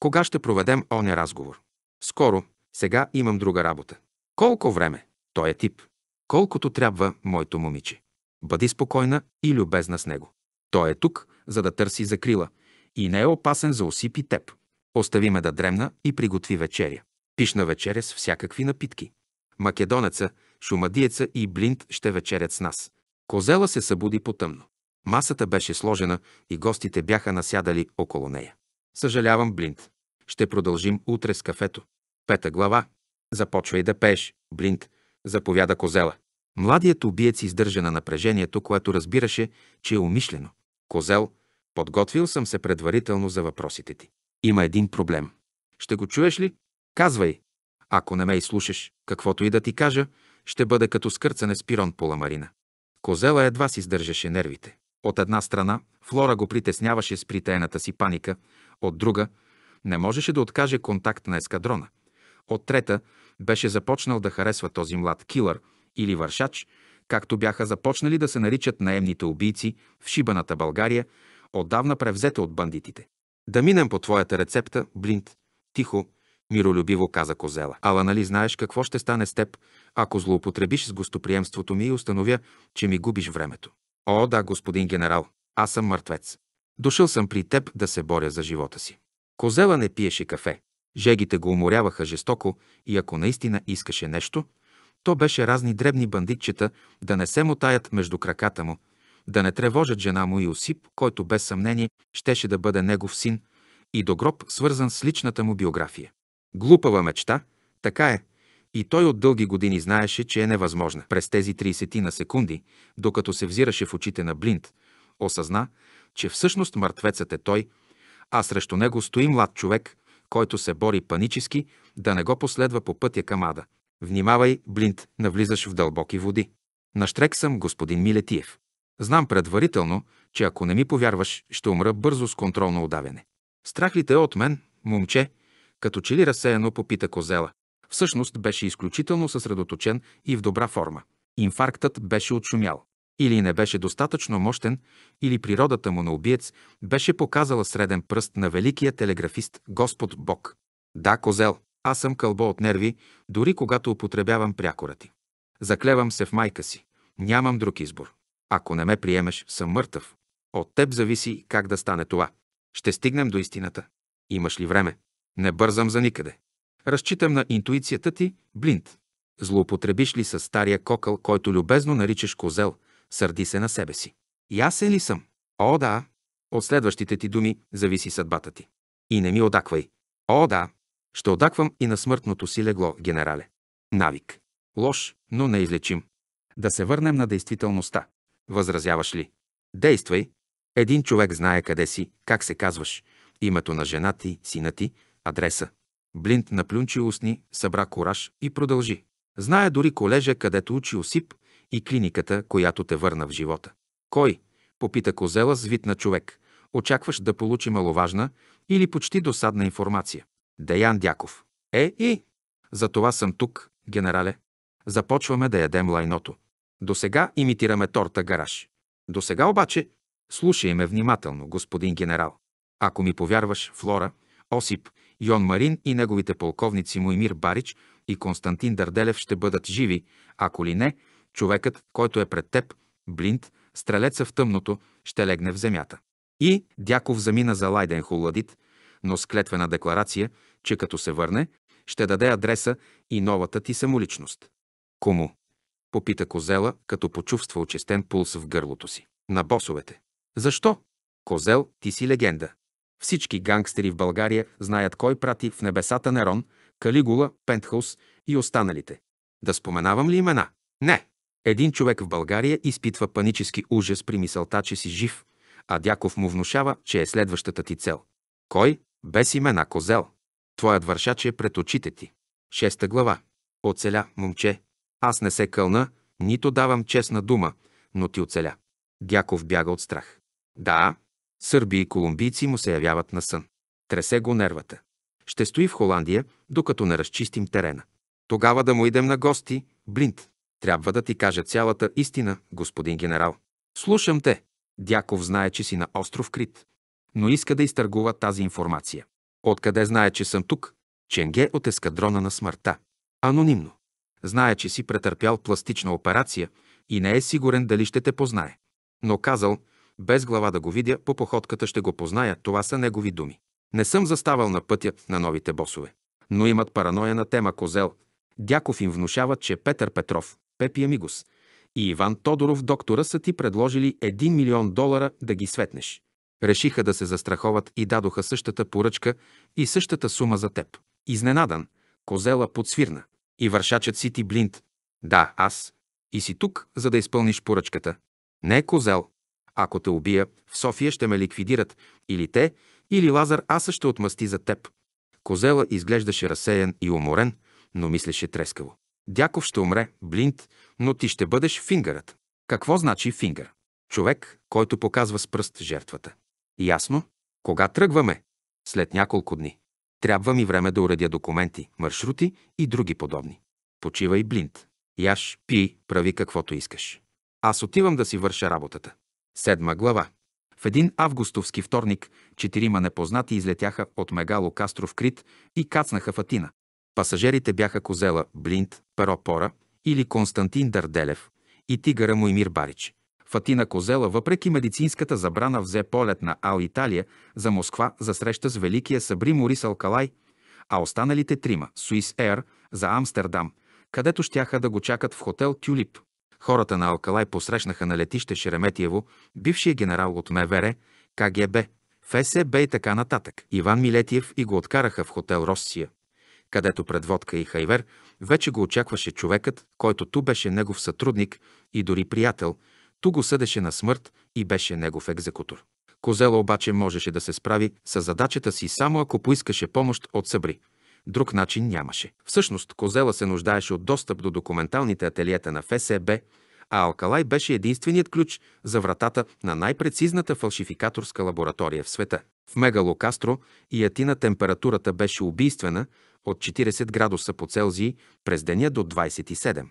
Кога ще проведем оня разговор? Скоро, сега имам друга работа. Колко време? Той е тип. Колкото трябва, моето момиче. Бъди спокойна и любезна с него. Той е тук, за да търси закрила и не е опасен за осипи теб. Остави ме да дремна и приготви вечеря. Пишна вечеря с всякакви напитки. Македонеца, шумадиеца и блинт ще вечерят с нас. Козела се събуди потъмно. Масата беше сложена и гостите бяха насядали около нея. Съжалявам, Блинт. Ще продължим утре с кафето. Пета глава. Започвай да пееш, Блинт, заповяда Козела. Младият убиец издържа на напрежението, което разбираше, че е умишлено. Козел, подготвил съм се предварително за въпросите ти. Има един проблем. Ще го чуеш ли? Казвай. Ако не ме изслушаш, каквото и да ти кажа, ще бъде като скърцане с пирон по ламарина. Козела едва си издържаше нервите. От една страна, Флора го притесняваше с притеената си паника, от друга, не можеше да откаже контакт на ескадрона. От трета, беше започнал да харесва този млад килър или вършач, както бяха започнали да се наричат наемните убийци в шибаната България, отдавна превзета от бандитите. Да минем по твоята рецепта, Блинт. Тихо, миролюбиво каза Козела. Ала нали знаеш какво ще стане с теб, ако злоупотребиш с гостоприемството ми и установя, че ми губиш времето. О, да, господин генерал, аз съм мъртвец. Дошъл съм при теб да се боря за живота си. Козела не пиеше кафе. Жегите го уморяваха жестоко и ако наистина искаше нещо, то беше разни дребни бандитчета да не се мотаят между краката му, да не тревожат жена му и Осип, който без съмнение щеше да бъде негов син и до гроб свързан с личната му биография. Глупава мечта, така е, и той от дълги години знаеше, че е невъзможна. През тези 30 на секунди, докато се взираше в очите на Блинт, осъзна, че всъщност мъртвецът е той, а срещу него стои млад човек, който се бори панически да не го последва по пътя към ада. Внимавай, Блинт, навлизаш в дълбоки води. Наштрек съм господин Милетиев. Знам предварително, че ако не ми повярваш, ще умра бързо с контролно удавяне. Страх ли те е от мен, момче? Като че ли разсеяно попита козела. Всъщност беше изключително съсредоточен и в добра форма. Инфарктът беше отшумял. Или не беше достатъчно мощен, или природата му на убиец беше показала среден пръст на великия телеграфист Господ Бог. Да, козел, аз съм кълбо от нерви, дори когато употребявам прякора ти. Заклевам се в майка си. Нямам друг избор. Ако не ме приемеш, съм мъртъв. От теб зависи как да стане това. Ще стигнем до истината. Имаш ли време? Не бързам за никъде. Разчитам на интуицията ти, блинт. Злоупотребиш ли с стария кокъл, който любезно наричаш козел, сърди се на себе си. Ясен ли съм? О, да. От следващите ти думи зависи съдбата ти. И не ми одаквай. О, да. Ще одаквам и на смъртното си легло, генерале. Навик. Лош, но неизлечим. Да се върнем на действителността. Възразяваш ли? Действай. Един човек знае къде си, как се казваш, името на жена ти, сина ти, адреса. Блинт наплюнчи устни, събра кораж и продължи. Зная дори колежа, където учи Осип и клиниката, която те върна в живота. Кой? Попита козела с вид на човек. Очакваш да получи маловажна или почти досадна информация. Деян Дяков. Е, и? За това съм тук, генерале. Започваме да ядем лайното. До сега имитираме торта гараж. До сега обаче, слушай ме внимателно, господин генерал. Ако ми повярваш, Флора, Осип Йон Марин и неговите полковници Моимир Барич и Константин Дърделев ще бъдат живи, ако ли не, човекът, който е пред теб, блинд, стрелеца в тъмното, ще легне в земята. И Дяков замина за Лайден Хуладит, но с клетвена декларация, че като се върне, ще даде адреса и новата ти самоличност. Кому? Попита Козела, като почувства очистен пулс в гърлото си. На босовете. Защо? Козел, ти си легенда. Всички гангстери в България знаят кой прати в небесата Нерон, Калигула, Пентхаус и останалите. Да споменавам ли имена? Не. Един човек в България изпитва панически ужас при мисълта, че си жив, а Дяков му внушава, че е следващата ти цел. Кой? Без имена козел. Твоят вършач е пред очите ти. Шеста глава. Оцеля, момче. Аз не се кълна, нито давам честна дума, но ти оцеля. Дяков бяга от страх. Да, Сърби и колумбийци му се явяват на сън. Тресе го нервата. Ще стои в Холандия, докато не разчистим терена. Тогава да му идем на гости, Блинт. Трябва да ти кажа цялата истина, господин генерал. Слушам те. Дяков знае, че си на остров Крит, но иска да изтъргува тази информация. Откъде знае, че съм тук? Ченге от ескадрона на смъртта. Анонимно. Знае, че си претърпял пластична операция и не е сигурен дали ще те познае. Но казал, без глава да го видя, по походката ще го позная, това са негови думи. Не съм заставал на пътя на новите босове. Но имат параноя на тема Козел. Дяков им внушава, че Петър Петров, Пепи Амигос и Иван Тодоров доктора са ти предложили 1 милион долара да ги светнеш. Решиха да се застраховат и дадоха същата поръчка и същата сума за теб. Изненадан, Козела подсвирна. И вършачът си ти блинт. Да, аз. И си тук, за да изпълниш поръчката. Не Козел, ако те убия, в София ще ме ликвидират или те, или Лазар Аса ще отмъсти за теб. Козела изглеждаше разсеян и уморен, но мислеше трескаво. Дяков ще умре, блинт, но ти ще бъдеш фингърът. Какво значи фингър? Човек, който показва с пръст жертвата. Ясно? Кога тръгваме? След няколко дни. Трябва ми време да уредя документи, маршрути и други подобни. Почивай, блинт. Яш, пи, прави каквото искаш. Аз отивам да си върша работата. Седма глава. В един августовски вторник четирима непознати излетяха от Мегало Кастров Крит и кацнаха в Атина. Пасажерите бяха Козела Блинт, Перо Пора или Константин Дарделев и тигъра Моймир Барич. Фатина Козела, въпреки медицинската забрана, взе полет на Ал Италия за Москва за среща с великия Сабри Морис Алкалай, а останалите трима – Суис Ер, за Амстердам, където щяха да го чакат в хотел Тюлип. Хората на Алкалай посрещнаха на летище Шереметиево бившия генерал от МВР, КГБ, ФСБ и така нататък. Иван Милетиев и го откараха в хотел Россия, където пред водка и хайвер вече го очакваше човекът, който ту беше негов сътрудник и дори приятел, ту го съдеше на смърт и беше негов екзекутор. Козела обаче можеше да се справи с задачата си само ако поискаше помощ от Събри. Друг начин нямаше. Всъщност, Козела се нуждаеше от достъп до документалните ателиета на ФСБ, а Алкалай беше единственият ключ за вратата на най-прецизната фалшификаторска лаборатория в света. В Мегало Кастро и Атина температурата беше убийствена от 40 градуса по Целзий през деня до 27.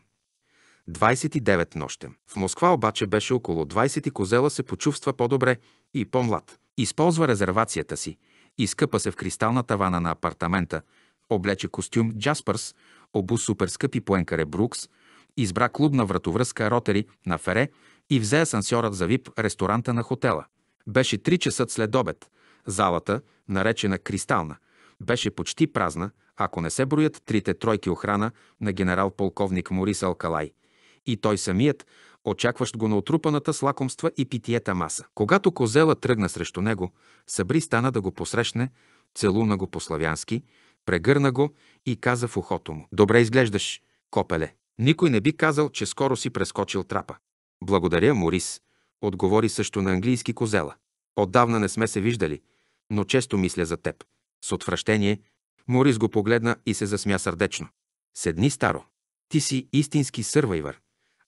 29 нощем. В Москва обаче беше около 20 и Козела се почувства по-добре и по-млад. Използва резервацията си, изкъпа се в кристална тавана на апартамента – облече костюм Джаспърс, обу супер по Енкаре Брукс, избра клубна вратовръзка Ротери на Фере и взе асансьора за вип ресторанта на хотела. Беше 3 часа след обед. Залата, наречена Кристална, беше почти празна, ако не се броят трите тройки охрана на генерал-полковник Морис Алкалай и той самият, очакващ го на отрупаната с лакомства и питиета маса. Когато козела тръгна срещу него, Сабри стана да го посрещне, целуна го по-славянски, прегърна го и каза в ухото му. Добре изглеждаш, копеле. Никой не би казал, че скоро си прескочил трапа. Благодаря, Морис, отговори също на английски козела. Отдавна не сме се виждали, но често мисля за теб. С отвращение, Морис го погледна и се засмя сърдечно. Седни, старо. Ти си истински сървайвър,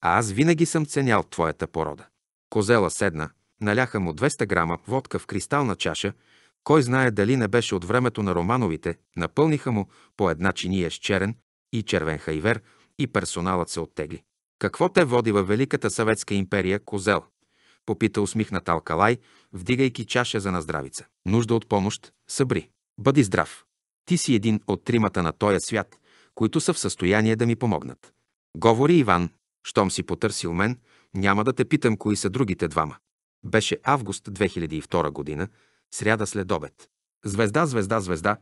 а аз винаги съм ценял твоята порода. Козела седна, наляха му 200 грама водка в кристална чаша кой знае дали не беше от времето на Романовите, напълниха му по една чиния с черен и червен хайвер и персоналът се оттегли. Какво те води във Великата съветска империя, козел? Попита усмихнат Алкалай, вдигайки чаша за наздравица. Нужда от помощ, събри. Бъди здрав. Ти си един от тримата на този свят, които са в състояние да ми помогнат. Говори Иван, щом си потърсил мен, няма да те питам кои са другите двама. Беше август 2002 година, Сряда след обед. Звезда, звезда, звезда.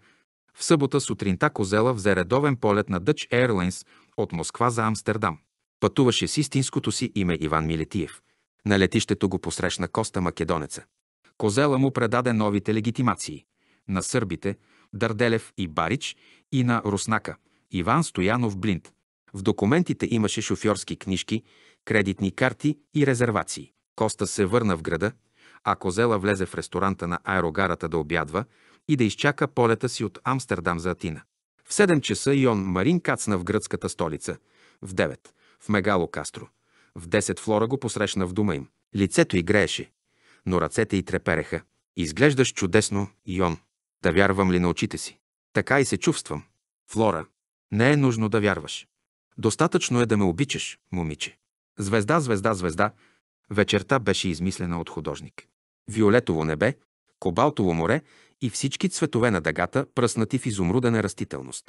В събота сутринта Козела взе редовен полет на Dutch Airlines от Москва за Амстердам. Пътуваше с истинското си име Иван Милетиев. На летището го посрещна Коста Македонеца. Козела му предаде новите легитимации на сърбите Дърделев и Барич и на Руснака Иван Стоянов Блинт. В документите имаше шофьорски книжки, кредитни карти и резервации. Коста се върна в града – а Козела влезе в ресторанта на аерогарата да обядва и да изчака полета си от Амстердам за Атина. В 7 часа Йон Марин кацна в гръцката столица, в 9 в Мегало Кастро. В 10 Флора го посрещна в дома им. Лицето играеше, грееше, но ръцете й трепереха. Изглеждаш чудесно, Йон. Да вярвам ли на очите си? Така и се чувствам. Флора, не е нужно да вярваш. Достатъчно е да ме обичаш, момиче. Звезда, звезда, звезда. Вечерта беше измислена от художник виолетово небе, кобалтово море и всички цветове на дъгата, пръснати в изумрудена растителност.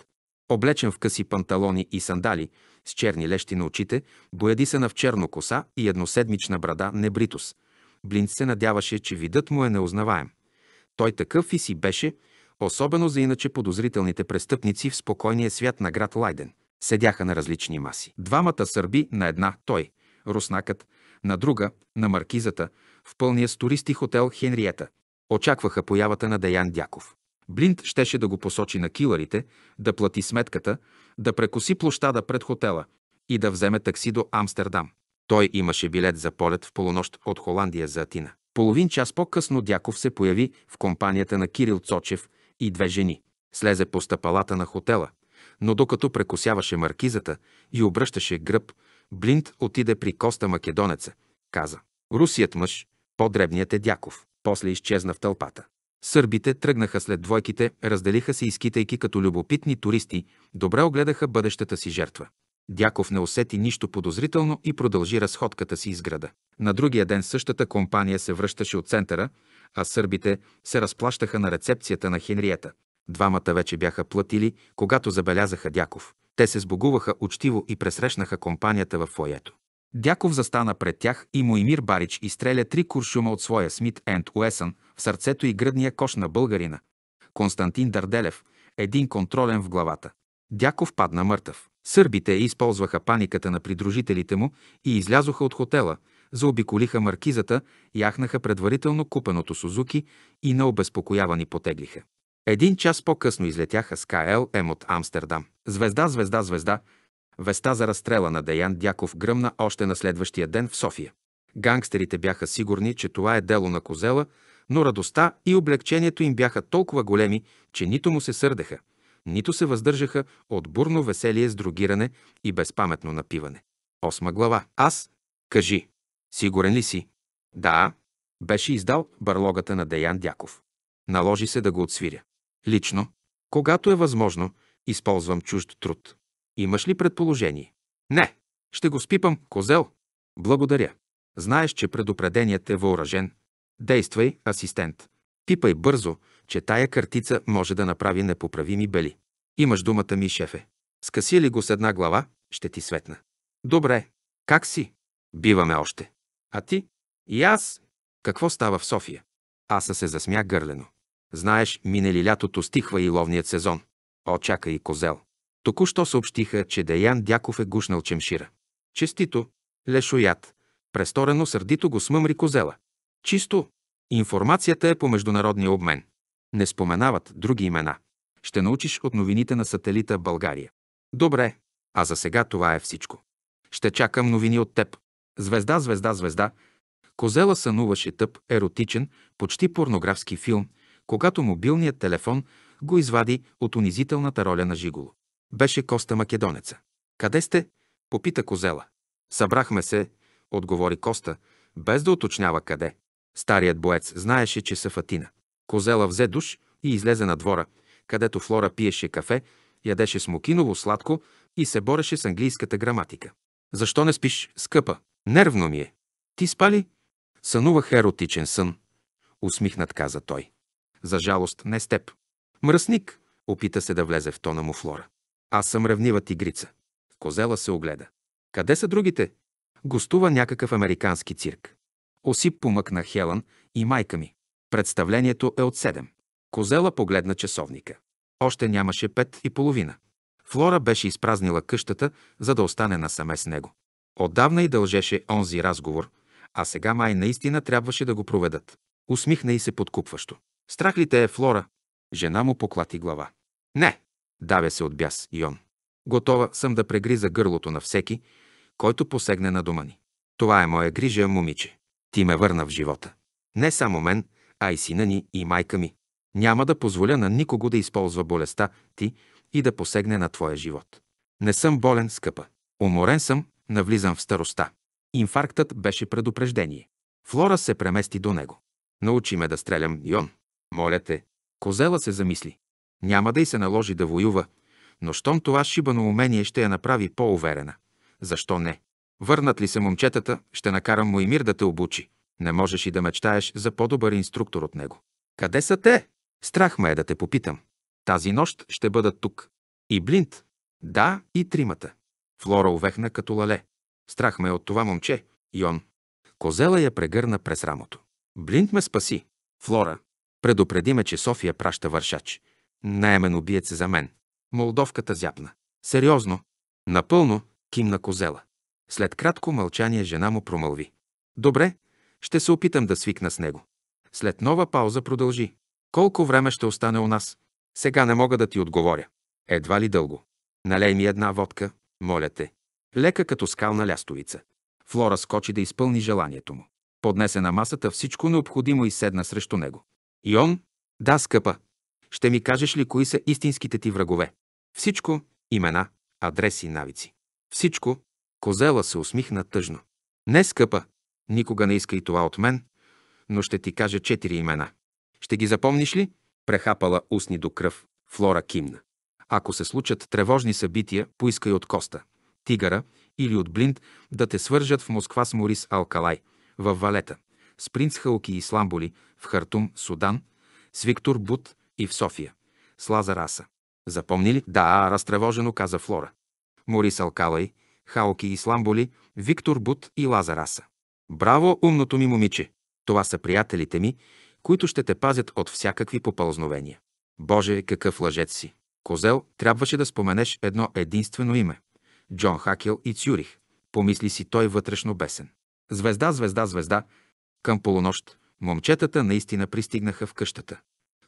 Облечен в къси панталони и сандали, с черни лещи на очите, бояди се на в черно коса и едноседмична брада небритус. Блинц се надяваше, че видът му е неузнаваем. Той такъв и си беше, особено за иначе подозрителните престъпници в спокойния свят на град Лайден. Седяха на различни маси. Двамата сърби на една той, руснакът, на друга, на маркизата, в пълния с туристи хотел Хенриета. Очакваха появата на Деян Дяков. Блинт щеше да го посочи на киларите, да плати сметката, да прекоси площада пред хотела и да вземе такси до Амстердам. Той имаше билет за полет в полунощ от Холандия за Атина. Половин час по-късно Дяков се появи в компанията на Кирил Цочев и две жени. Слезе по стъпалата на хотела, но докато прекосяваше маркизата и обръщаше гръб, Блинт отиде при Коста Македонеца. Каза, русият мъж, по-дребният е Дяков. После изчезна в тълпата. Сърбите тръгнаха след двойките, разделиха се изкитайки като любопитни туристи, добре огледаха бъдещата си жертва. Дяков не усети нищо подозрително и продължи разходката си из града. На другия ден същата компания се връщаше от центъра, а сърбите се разплащаха на рецепцията на Хенриета. Двамата вече бяха платили, когато забелязаха Дяков. Те се сбогуваха учтиво и пресрещнаха компанията в фоето. Дяков застана пред тях и Моимир Барич изстреля три куршума от своя Смит Енд Уесън в сърцето и гръдния кош на българина. Константин Дарделев, един контролен в главата. Дяков падна мъртъв. Сърбите използваха паниката на придружителите му и излязоха от хотела, заобиколиха маркизата, яхнаха предварително купеното Сузуки и обезпокоявани потеглиха. Един час по-късно излетяха с КЛМ от Амстердам. Звезда, звезда, звезда, Веста за разстрела на Деян Дяков гръмна още на следващия ден в София. Гангстерите бяха сигурни, че това е дело на козела, но радостта и облегчението им бяха толкова големи, че нито му се сърдеха, нито се въздържаха от бурно веселие с другиране и безпаметно напиване. Осма глава. Аз? Кажи. Сигурен ли си? Да. Беше издал барлогата на Деян Дяков. Наложи се да го отсвиря. Лично, когато е възможно, използвам чужд труд. Имаш ли предположение? Не. Ще го спипам, козел. Благодаря. Знаеш, че предупреденият е въоръжен. Действай, асистент. Пипай бързо, че тая картица може да направи непоправими бели. Имаш думата ми, шефе. Скъси ли го с една глава, ще ти светна. Добре. Как си? Биваме още. А ти? И аз? Какво става в София? Аз се засмя гърлено. Знаеш, минали лятото стихва и ловният сезон. О, чакай, козел. Току-що съобщиха, че Деян Дяков е гушнал чемшира. Честито, лешоят, престорено сърдито го смъмри козела. Чисто, информацията е по международния обмен. Не споменават други имена. Ще научиш от новините на сателита България. Добре, а за сега това е всичко. Ще чакам новини от теб. Звезда, звезда, звезда. Козела сънуваше тъп, еротичен, почти порнографски филм, когато мобилният телефон го извади от унизителната роля на Жигуло беше Коста Македонеца. Къде сте? попита Козела. Събрахме се, отговори Коста, без да уточнява къде. Старият боец знаеше, че са фатина. Козела взе душ и излезе на двора, където Флора пиеше кафе, ядеше смокиново сладко и се бореше с английската граматика. Защо не спиш, скъпа? Нервно ми е. Ти спали? Сънувах еротичен сън. Усмихнат каза той. За жалост не с теб. Мръсник, опита се да влезе в тона му Флора. Аз съм ревнива тигрица. Козела се огледа. Къде са другите? Гостува някакъв американски цирк. Осип помъкна Хелън и майка ми. Представлението е от 7. Козела погледна часовника. Още нямаше пет и половина. Флора беше изпразнила къщата, за да остане насаме с него. Отдавна и дължеше онзи разговор, а сега май наистина трябваше да го проведат. Усмихна и се подкупващо. Страх ли те е Флора? Жена му поклати глава. Не, Давя се от бяс Йон. Готова съм да прегриза гърлото на всеки, който посегне на дома ни. Това е моя грижа, момиче. Ти ме върна в живота. Не само мен, а и сина ни и майка ми. Няма да позволя на никого да използва болестта ти и да посегне на твоя живот. Не съм болен, скъпа. Уморен съм, навлизам в староста. Инфарктът беше предупреждение. Флора се премести до него. Научи ме да стрелям, Йон. Моля те. Козела се замисли. Няма да й се наложи да воюва, но щом това шибано умение ще я направи по-уверена. Защо не? Върнат ли се момчетата, ще накарам Моимир да те обучи. Не можеш и да мечтаеш за по-добър инструктор от него. Къде са те? Страх ме е да те попитам. Тази нощ ще бъдат тук. И Блинт. Да, и тримата. Флора увехна като лале. Страх ме е от това момче. Йон. Козела я прегърна през рамото. Блинт ме спаси. Флора. Предупреди ме, че София праща вършач. Наемен убиец е за мен. Молдовката зяпна. Сериозно. Напълно кимна козела. След кратко мълчание жена му промълви. Добре, ще се опитам да свикна с него. След нова пауза продължи. Колко време ще остане у нас? Сега не мога да ти отговоря. Едва ли дълго. Налей ми една водка, моля те. Лека като скална лястовица. Флора скочи да изпълни желанието му. Поднесе на масата всичко необходимо и седна срещу него. И он? Да, скъпа, ще ми кажеш ли кои са истинските ти врагове? Всичко – имена, адреси, навици. Всичко – козела се усмихна тъжно. Не, скъпа, никога не иска и това от мен, но ще ти кажа четири имена. Ще ги запомниш ли? Прехапала устни до кръв, Флора кимна. Ако се случат тревожни събития, поискай от Коста, Тигъра или от Блинд да те свържат в Москва с Морис Алкалай, в Валета, с принц Халки и Сламболи, в Хартум, Судан, с Виктор Бут, и в София. С Лазар Аса. ли? Да, разтревожено каза Флора. Морис Алкалай, Хаоки и Сламболи, Виктор Бут и Лазар Аса. Браво, умното ми момиче! Това са приятелите ми, които ще те пазят от всякакви попълзновения. Боже, какъв лъжец си! Козел, трябваше да споменеш едно единствено име. Джон Хакел и Цюрих. Помисли си той вътрешно бесен. Звезда, звезда, звезда. Към полунощ момчетата наистина пристигнаха в къщата.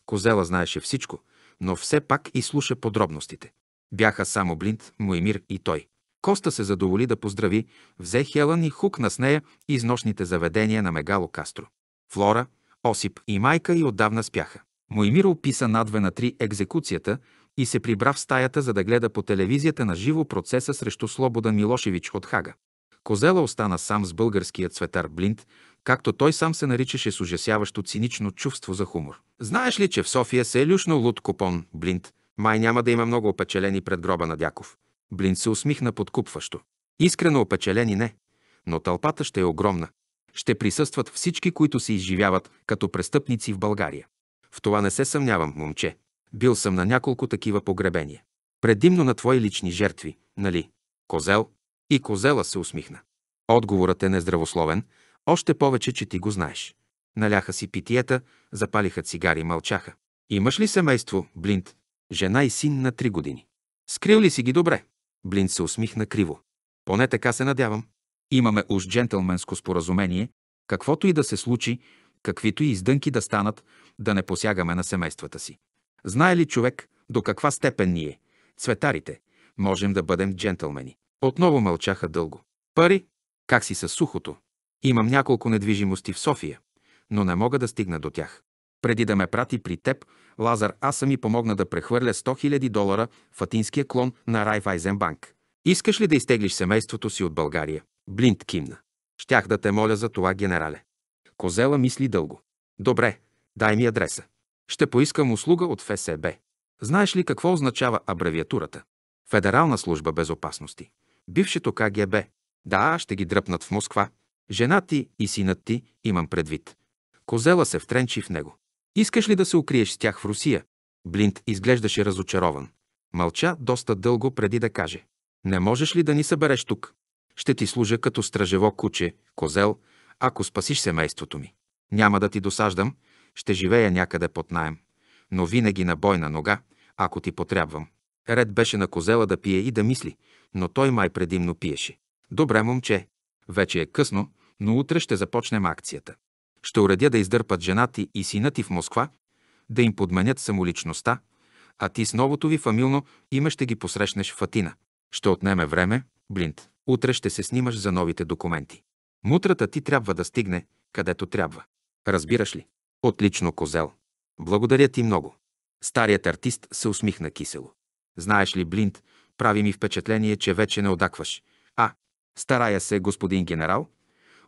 Козела знаеше всичко, но все пак и слуша подробностите. Бяха само Блинт, Моемир и той. Коста се задоволи да поздрави, взе Хелън и хукна с нея из нощните заведения на Мегало Кастро. Флора, Осип и майка и отдавна спяха. Моимир описа надве на три екзекуцията и се прибра в стаята, за да гледа по телевизията на живо процеса срещу Слободан Милошевич от Хага. Козела остана сам с българският цветар Блинт, както той сам се наричаше с ужасяващо цинично чувство за хумор. Знаеш ли, че в София се е люшно луд купон, Блинт? Май няма да има много опечелени пред гроба на Дяков. Блинт се усмихна подкупващо. Искрено опечелени не, но тълпата ще е огромна. Ще присъстват всички, които се изживяват като престъпници в България. В това не се съмнявам, момче. Бил съм на няколко такива погребения. Предимно на твои лични жертви, нали? Козел? И козела се усмихна. Отговорът е нездравословен, още повече, че ти го знаеш. Наляха си питиета, запалиха цигари, мълчаха. Имаш ли семейство, Блинт? Жена и син на три години. Скрил ли си ги добре? Блинт се усмихна криво. Поне така се надявам. Имаме уж джентълменско споразумение, каквото и да се случи, каквито и издънки да станат, да не посягаме на семействата си. Знае ли човек до каква степен ние, цветарите, можем да бъдем джентълмени? Отново мълчаха дълго. Пари? Как си с сухото? Имам няколко недвижимости в София, но не мога да стигна до тях. Преди да ме прати при теб, Лазар Аса ми помогна да прехвърля 100 000 долара в атинския клон на Райфайзенбанк. Искаш ли да изтеглиш семейството си от България? Блинт кимна. Щях да те моля за това, генерале. Козела мисли дълго. Добре, дай ми адреса. Ще поискам услуга от ФСБ. Знаеш ли какво означава абревиатурата? Федерална служба безопасности. Бившето КГБ. Да, ще ги дръпнат в Москва. Жена ти и синът ти имам предвид. Козела се втренчи в него. Искаш ли да се укриеш с тях в Русия? Блинт изглеждаше разочарован. Мълча доста дълго преди да каже. Не можеш ли да ни събереш тук? Ще ти служа като стражево куче, козел, ако спасиш семейството ми. Няма да ти досаждам, ще живея някъде под найем, но винаги на бойна нога, ако ти потребвам. Ред беше на козела да пие и да мисли, но той май предимно пиеше. Добре, момче, вече е късно, но утре ще започнем акцията. Ще уредя да издърпат женати и сина ти в Москва, да им подменят самоличността, а ти с новото ви фамилно име ще ги посрещнеш в Атина. Ще отнеме време, блинт. Утре ще се снимаш за новите документи. Мутрата ти трябва да стигне, където трябва. Разбираш ли? Отлично, козел. Благодаря ти много. Старият артист се усмихна кисело. Знаеш ли, Блинт, прави ми впечатление, че вече не одакваш. А, Старая се, господин генерал,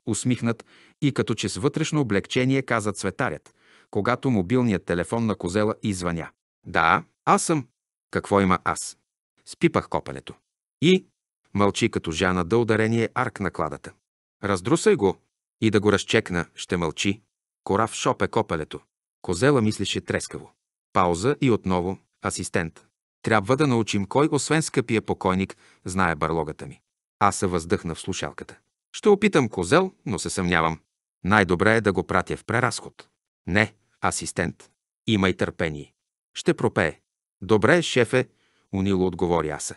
усмихнат и като че с вътрешно облегчение каза цветарят, когато мобилният телефон на козела извъня. Да, аз съм. Какво има аз? Спипах копането. И? Мълчи като Жана да ударение арк на кладата. Раздрусай го и да го разчекна, ще мълчи. Корав шопе копелето. Козела мислеше трескаво. Пауза и отново асистент. Трябва да научим кой, освен скъпия покойник, знае барлогата ми. Аз се въздъхна в слушалката. Ще опитам козел, но се съмнявам. Най-добре е да го пратя в преразход. Не, асистент. Имай търпение. Ще пропее. Добре, шефе, унило отговори аз.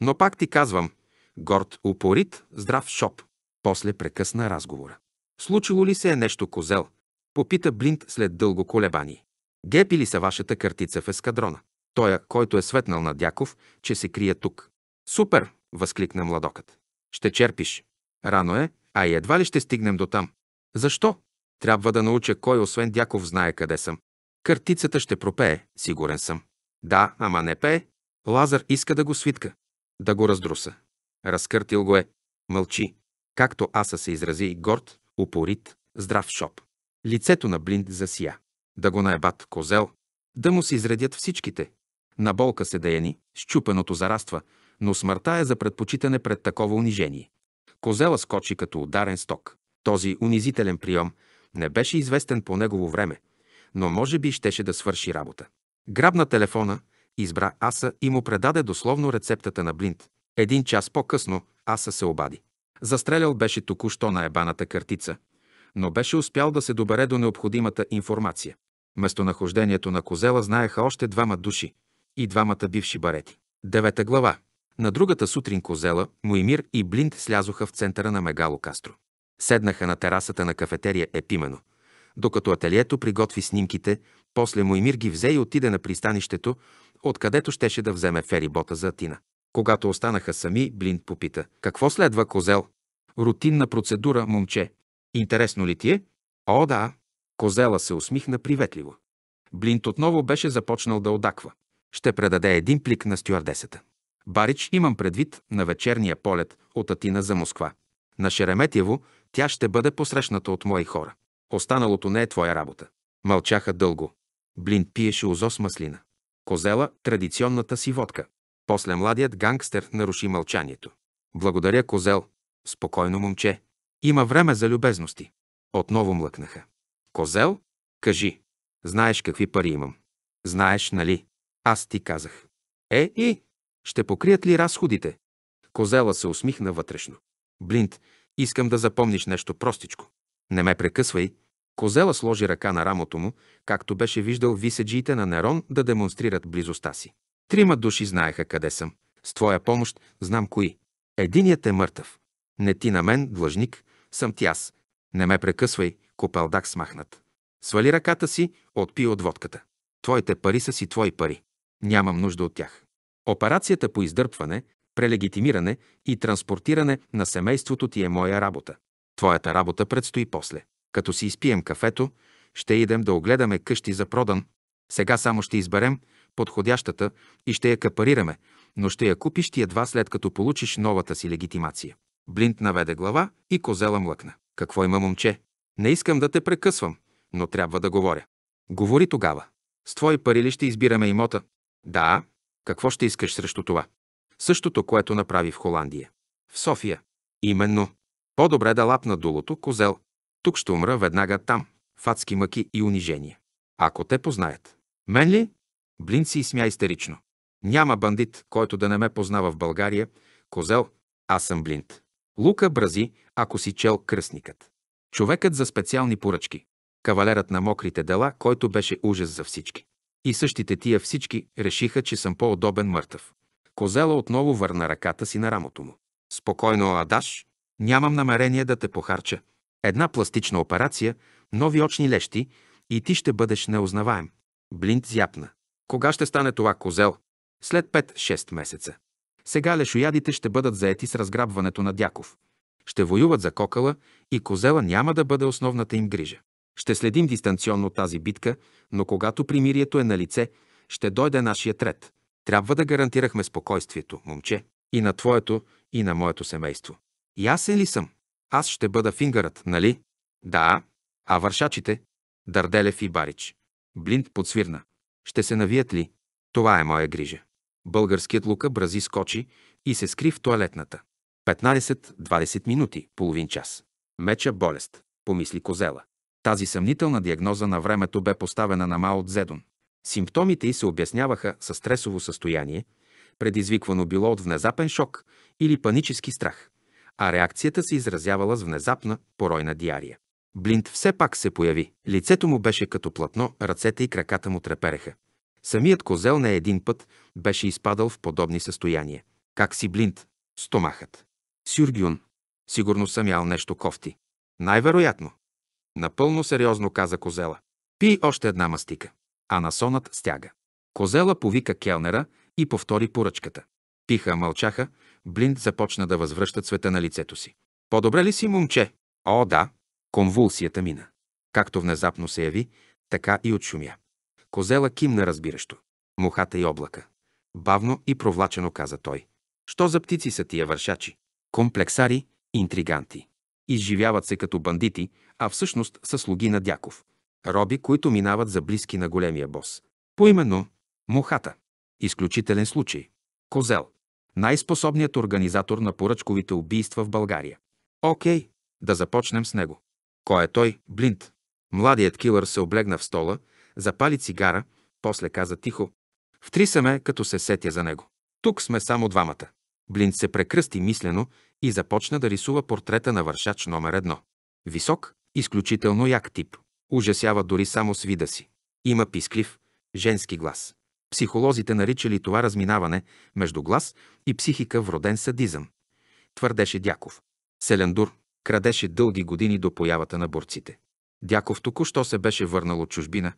Но пак ти казвам, горд, упорит, здрав шоп. После прекъсна разговора. Случило ли се е нещо козел? Попита Блинт след дълго колебание. Гепи ли са вашата картица в ескадрона? Той, е, който е светнал на Дяков, че се крие тук. Супер! възкликна младокът. Ще черпиш. Рано е, а и едва ли ще стигнем до там. Защо? Трябва да науча кой, освен Дяков, знае къде съм. Картицата ще пропее, сигурен съм. Да, ама не пее. Лазар иска да го свитка. Да го раздруса. Разкъртил го е. Мълчи. Както Аса се изрази, горд, упорит, здрав шоп. Лицето на Блинд засия. Да го наебат, козел. Да му се изредят всичките. На болка се даяни, щупеното зараства, но смъртта е за предпочитане пред такова унижение. Козела скочи като ударен сток. Този унизителен прием не беше известен по негово време, но може би щеше да свърши работа. Грабна телефона, избра Аса и му предаде дословно рецептата на Блинт. Един час по-късно Аса се обади. Застрелял беше току-що на ебаната картица, но беше успял да се добере до необходимата информация. Местонахождението на Козела знаеха още двама души и двамата бивши барети. Девета глава. На другата сутрин Козела, Моимир и Блинд слязоха в центъра на Мегало Кастро. Седнаха на терасата на кафетерия Епимено, докато ателието приготви снимките, после Моимир ги взе и отиде на пристанището, откъдето щеше да вземе ферибота за Атина. Когато останаха сами, Блинт попита, какво следва, Козел? Рутинна процедура, момче. Интересно ли ти е? О, да. Козела се усмихна приветливо. Блинт отново беше започнал да одаква. Ще предаде един плик на стюардесата. Барич имам предвид на вечерния полет от Атина за Москва. На Шереметьево тя ще бъде посрещната от мои хора. Останалото не е твоя работа. Мълчаха дълго. Блин пиеше Озос с маслина. Козела – традиционната си водка. После младият гангстер наруши мълчанието. Благодаря, Козел. Спокойно, момче. Има време за любезности. Отново млъкнаха. Козел, кажи. Знаеш какви пари имам. Знаеш, нали? Аз ти казах. Е, и ще покрият ли разходите? Козела се усмихна вътрешно. Блинт, искам да запомниш нещо простичко. Не ме прекъсвай. Козела сложи ръка на рамото му, както беше виждал виседжиите на Нерон да демонстрират близостта си. Трима души знаеха къде съм. С твоя помощ знам кои. Единият е мъртъв. Не ти на мен, длъжник, съм ти аз. Не ме прекъсвай, копелдак смахнат. Свали ръката си, отпи от водката. Твоите пари са си твои пари. Нямам нужда от тях. Операцията по издърпване, прелегитимиране и транспортиране на семейството ти е моя работа. Твоята работа предстои после. Като си изпием кафето, ще идем да огледаме къщи за продан. Сега само ще изберем подходящата и ще я капарираме, но ще я купиш ти едва след като получиш новата си легитимация. Блинт наведе глава и козела млъкна. Какво има, момче? Не искам да те прекъсвам, но трябва да говоря. Говори тогава. С твои пари ли ще избираме имота? Да, какво ще искаш срещу това? Същото, което направи в Холандия. В София. Именно. По-добре да лапна дулото, козел. Тук ще умра веднага там. Фатски мъки и унижения. Ако те познаят. Мен ли? Блин си смя истерично. Няма бандит, който да не ме познава в България. Козел, аз съм блинт. Лука брази, ако си чел кръстникът. Човекът за специални поръчки. Кавалерът на мокрите дела, който беше ужас за всички. И същите тия всички решиха, че съм по-удобен мъртъв. Козела отново върна ръката си на рамото му. Спокойно, Адаш, нямам намерение да те похарча. Една пластична операция, нови очни лещи и ти ще бъдеш неузнаваем. Блинт зяпна. Кога ще стане това, козел? След 5-6 месеца. Сега лешоядите ще бъдат заети с разграбването на Дяков. Ще воюват за кокала и козела няма да бъде основната им грижа. Ще следим дистанционно тази битка, но когато примирието е на лице, ще дойде нашият ред. Трябва да гарантирахме спокойствието, момче, и на твоето, и на моето семейство. Ясен ли съм? Аз ще бъда фингърът, нали? Да, а вършачите? Дарделев и Барич. Блинд подсвирна. Ще се навият ли? Това е моя грижа. Българският Лука брази скочи и се скри в туалетната. 15-20 минути, половин час. Меча болест, помисли Козела. Тази съмнителна диагноза на времето бе поставена на Мао Дзедон. Симптомите й се обясняваха със стресово състояние, предизвиквано било от внезапен шок или панически страх, а реакцията се изразявала с внезапна, поройна диария. Блинт все пак се появи. Лицето му беше като платно, ръцете и краката му трепереха. Самият козел не един път беше изпадал в подобни състояния. Как си блинт? Стомахът. Сюргюн. Сигурно съм ял нещо кофти. Най-вероятно. Напълно сериозно каза Козела. Пи още една мастика. А насонът стяга. Козела повика келнера и повтори поръчката. Пиха, мълчаха, Блинд започна да възвръща цвета на лицето си. По-добре ли си, момче? О, да. Конвулсията мина. Както внезапно се яви, така и отшумя. Козела кимна разбиращо. Мухата и облака. Бавно и провлачено каза той. Що за птици са тия вършачи? Комплексари, интриганти. Изживяват се като бандити, а всъщност са слуги на Дяков. Роби, които минават за близки на големия бос. Поименно Мухата. Изключителен случай. Козел. Най-способният организатор на поръчковите убийства в България. Окей, да започнем с него. Кой е той? Блинт. Младият килър се облегна в стола, запали цигара, после каза тихо. Втрисаме, като се сетя за него. Тук сме само двамата. Блин се прекръсти мислено и започна да рисува портрета на вършач номер едно. Висок, изключително як тип. Ужасява дори само с вида си. Има писклив, женски глас. Психолозите наричали това разминаване между глас и психика вроден садизъм. Твърдеше Дяков. Селендур крадеше дълги години до появата на борците. Дяков току-що се беше върнал от чужбина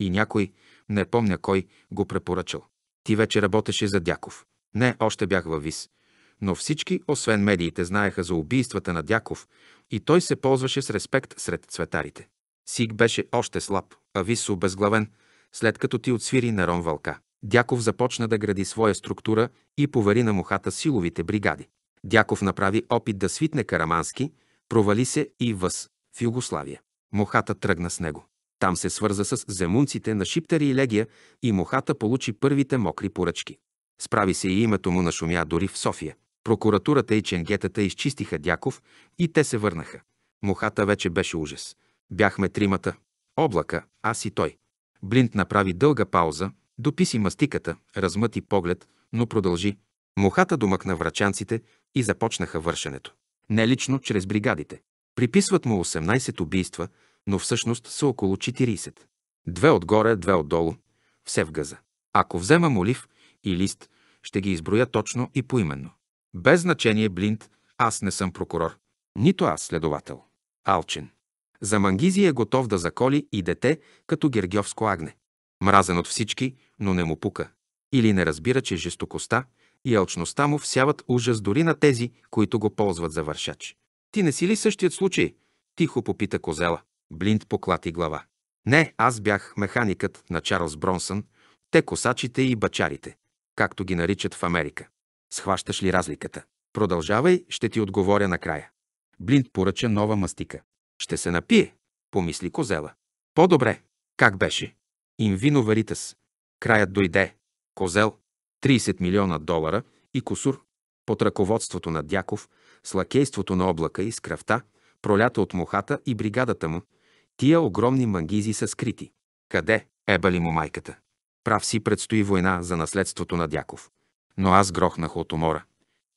и някой, не помня кой, го препоръчал. Ти вече работеше за Дяков. Не, още бях във ВИС, но всички, освен медиите, знаеха за убийствата на Дяков и той се ползваше с респект сред цветарите. Сик беше още слаб, а ВИС обезглавен, след като ти отсвири Нерон Вълка. Дяков започна да гради своя структура и повари на мухата силовите бригади. Дяков направи опит да свитне Карамански, провали се и въз в Югославия. Мохата тръгна с него. Там се свърза с земунците на Шиптери и Легия и Мохата получи първите мокри поръчки. Справи се и името му на шумя дори в София. Прокуратурата и ченгетата изчистиха Дяков и те се върнаха. Мухата вече беше ужас. Бяхме тримата. Облака, аз и той. Блинт направи дълга пауза, дописи мастиката, размъти поглед, но продължи. Мухата домъкна врачанците и започнаха вършенето. Не лично, чрез бригадите. Приписват му 18 убийства, но всъщност са около 40. Две отгоре, две отдолу. Все в газа. Ако взема молив, и лист. Ще ги изброя точно и поименно. Без значение, Блинт, аз не съм прокурор. Нито аз, следовател. Алчен. За Мангизи е готов да заколи и дете, като гергьовско агне. Мразен от всички, но не му пука. Или не разбира, че жестокостта и алчността му всяват ужас дори на тези, които го ползват за вършач. Ти не си ли същият случай? Тихо попита козела. Блинт поклати глава. Не, аз бях механикът на Чарлз Бронсън, те косачите и бачарите както ги наричат в Америка. Схващаш ли разликата? Продължавай, ще ти отговоря накрая. Блинд поръча нова мастика. Ще се напие, помисли Козела. По-добре. Как беше? Им вино Краят дойде. Козел. 30 милиона долара и косур. Под ръководството на Дяков, с лакейството на облака и с кръвта, пролята от мухата и бригадата му, тия огромни мангизи са скрити. Къде? Ебали му майката? Прав си предстои война за наследството на Дяков. Но аз грохнах от умора.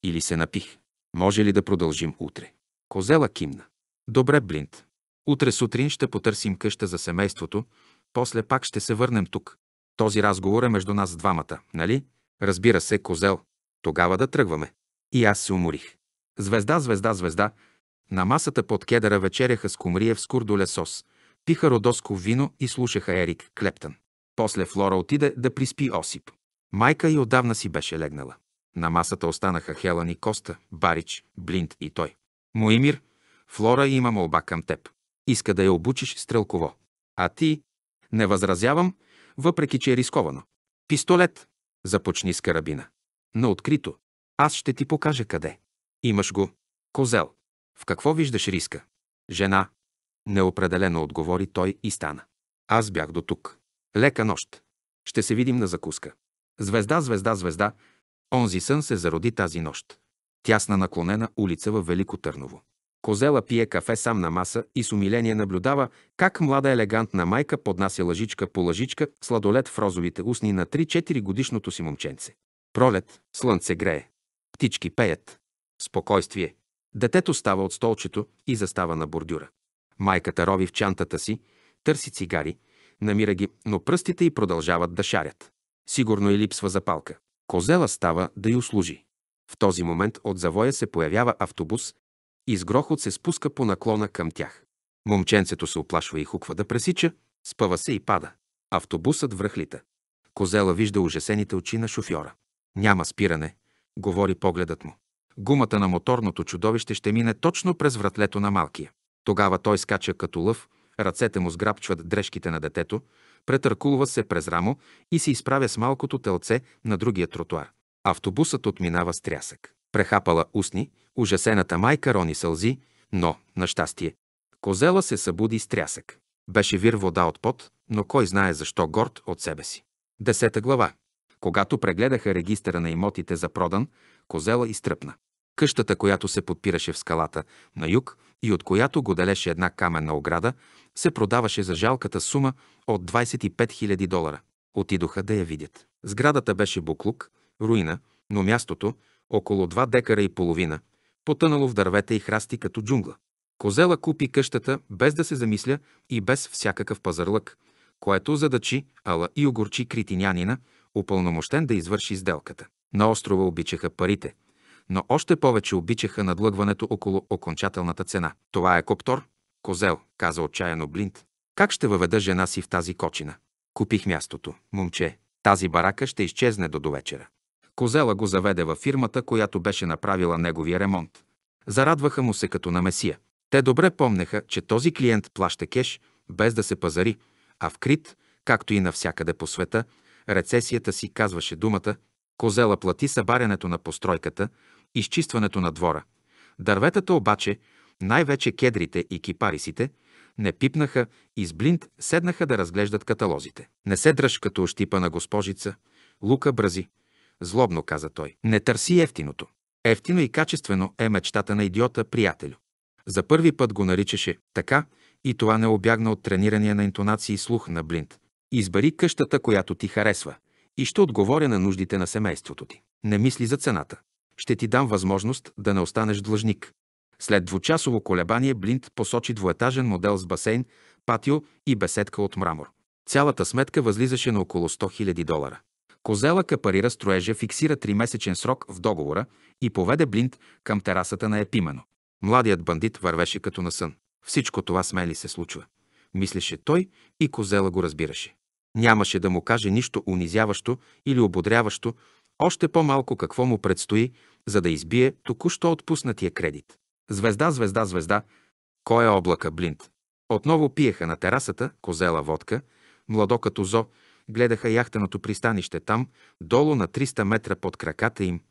Или се напих. Може ли да продължим утре? Козела кимна. Добре, Блинт. Утре сутрин ще потърсим къща за семейството, после пак ще се върнем тук. Този разговор е между нас двамата, нали? Разбира се, козел. Тогава да тръгваме. И аз се уморих. Звезда, звезда, звезда. На масата под кедъра вечеряха с Кумриев с курдоле сос, пиха родоско вино и слушаха Ерик Клептън. После Флора отиде да приспи Осип. Майка и отдавна си беше легнала. На масата останаха Хелън и Коста, Барич, Блинт и той. Моимир, Флора има молба към теб. Иска да я обучиш стрелково. А ти? Не възразявам, въпреки че е рисковано. Пистолет! Започни с карабина. На открито. Аз ще ти покажа къде. Имаш го. Козел. В какво виждаш риска? Жена. Неопределено отговори той и стана. Аз бях до тук. Лека нощ. Ще се видим на закуска. Звезда, звезда, звезда. Онзи сън се зароди тази нощ. Тясна наклонена улица в Велико Търново. Козела пие кафе сам на маса и с умиление наблюдава как млада елегантна майка поднася лъжичка по лъжичка сладолет в розовите устни на 3-4 годишното си момченце. Пролет, слънце грее. Птички пеят. Спокойствие. Детето става от столчето и застава на бордюра. Майката рови в чантата си, търси цигари – намира ги, но пръстите й продължават да шарят. Сигурно и липсва запалка. Козела става да й услужи. В този момент от завоя се появява автобус и с грохот се спуска по наклона към тях. Момченцето се оплашва и хуква да пресича, спъва се и пада. Автобусът връхлита. Козела вижда ужасените очи на шофьора. Няма спиране, говори погледът му. Гумата на моторното чудовище ще мине точно през вратлето на малкия. Тогава той скача като лъв, Ръцете му сграбчват дрежките на детето, претъркулва се през рамо и се изправя с малкото телце на другия тротуар. Автобусът отминава с трясък. Прехапала устни, ужасената майка рони сълзи, но, на щастие, козела се събуди с трясък. Беше вир вода от пот, но кой знае защо горд от себе си. Десета глава. Когато прегледаха регистъра на имотите за продан, козела изтръпна. Къщата, която се подпираше в скалата на юг и от която го делеше една каменна ограда, се продаваше за жалката сума от 25 000 долара. Отидоха да я видят. Сградата беше буклук, руина, но мястото, около 2 декара и половина, потънало в дървета и храсти като джунгла. Козела купи къщата без да се замисля и без всякакъв пазарлък, което задачи Ала и огорчи критинянина, упълномощен да извърши сделката. На острова обичаха парите – но още повече обичаха надлъгването около окончателната цена. Това е коптор, козел, каза отчаяно Блинт. Как ще въведа жена си в тази кочина? Купих мястото, момче. Тази барака ще изчезне до довечера. Козела го заведе във фирмата, която беше направила неговия ремонт. Зарадваха му се като на месия. Те добре помнеха, че този клиент плаща кеш, без да се пазари, а в Крит, както и навсякъде по света, рецесията си казваше думата Козела плати събарянето на постройката, изчистването на двора. Дърветата обаче, най-вече кедрите и кипарисите, не пипнаха и с блинт седнаха да разглеждат каталозите. Не се дръж като ощипа на госпожица. Лука бързи. Злобно каза той. Не търси ефтиното. Ефтино и качествено е мечтата на идиота, приятелю. За първи път го наричаше така и това не обягна от тренирания на интонации и слух на блинт. Избери къщата, която ти харесва и ще отговоря на нуждите на семейството ти. Не мисли за цената. Ще ти дам възможност да не останеш длъжник. След двучасово колебание Блинт посочи двоетажен модел с басейн, патио и беседка от мрамор. Цялата сметка възлизаше на около 100 000 долара. Козела капарира строежа, фиксира тримесечен срок в договора и поведе Блинт към терасата на Епимено. Младият бандит вървеше като на сън. Всичко това смели се случва. Мислеше той и Козела го разбираше. Нямаше да му каже нищо унизяващо или ободряващо, още по-малко какво му предстои, за да избие току-що отпуснатия кредит. Звезда, звезда, звезда. Кой е облака, блинт? Отново пиеха на терасата козела водка, младо като зо, гледаха яхтеното пристанище там, долу на 300 метра под краката им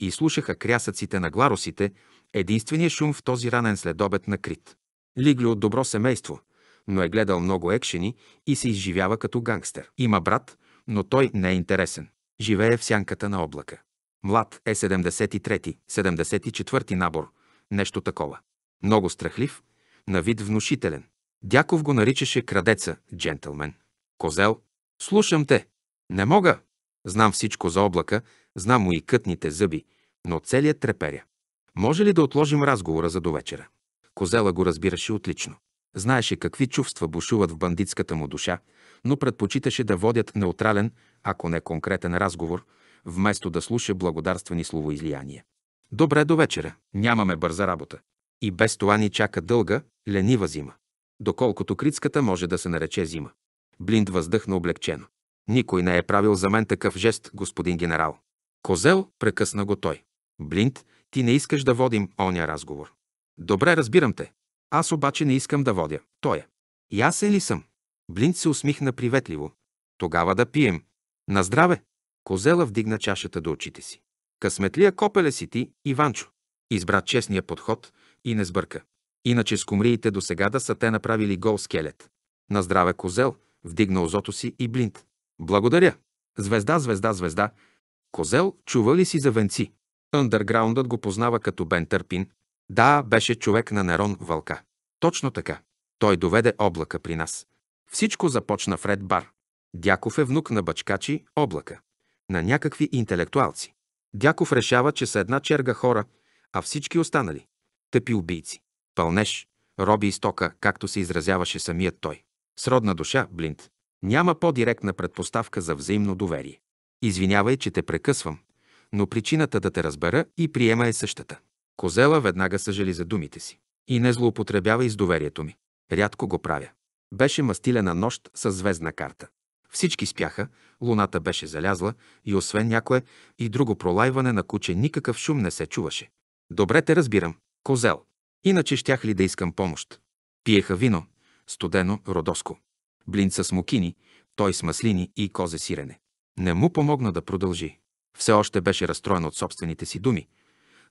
и слушаха крясъците на гларосите, единствения шум в този ранен следобед на Крит. Лигли от добро семейство, но е гледал много екшени и се изживява като гангстер. Има брат, но той не е интересен. Живее в сянката на облака. Млад е 73 74-ти набор, нещо такова. Много страхлив, на вид внушителен. Дяков го наричаше крадеца, джентълмен. Козел, слушам те. Не мога. Знам всичко за облака, знам му и кътните зъби, но целият треперя. Може ли да отложим разговора за довечера? Козела го разбираше отлично. Знаеше какви чувства бушуват в бандитската му душа, но предпочиташе да водят неутрален, ако не конкретен разговор, вместо да слуша благодарствени словоизлияния. Добре до вечера, нямаме бърза работа. И без това ни чака дълга, ленива зима. Доколкото критската може да се нарече зима. Блинд въздъхна облегчено. Никой не е правил за мен такъв жест, господин генерал. Козел, прекъсна го той. Блинд, ти не искаш да водим оня разговор. Добре, разбирам те. Аз обаче не искам да водя. Той е. И аз е ли съм? Блинт се усмихна приветливо. Тогава да пием. На здраве! Козела вдигна чашата до очите си. Късметлия копеле си ти, Иванчо. Избра честния подход и не сбърка. Иначе с комриите до сега да са те направили гол скелет. На здраве козел, вдигна озото си и блинт. Благодаря! Звезда, звезда, звезда. Козел, чува ли си за венци? Андерграундът го познава като Бен Търпин, да, беше човек на Нерон Вълка. Точно така. Той доведе облака при нас. Всичко започна в Ред Бар. Дяков е внук на бачкачи облака. На някакви интелектуалци. Дяков решава, че са една черга хора, а всички останали. Тъпи убийци. Пълнеш, роби и стока, както се изразяваше самият той. Сродна душа, Блинт. Няма по-директна предпоставка за взаимно доверие. Извинявай, че те прекъсвам, но причината да те разбера и приема е същата. Козела веднага съжали за думите си. И не злоупотребява и с доверието ми. Рядко го правя. Беше мастилена нощ с звездна карта. Всички спяха, луната беше залязла и освен някое и друго пролайване на куче никакъв шум не се чуваше. Добре те разбирам, козел. Иначе щях ли да искам помощ? Пиеха вино, студено, родоско. Блин с мукини, той с маслини и козе сирене. Не му помогна да продължи. Все още беше разстроен от собствените си думи,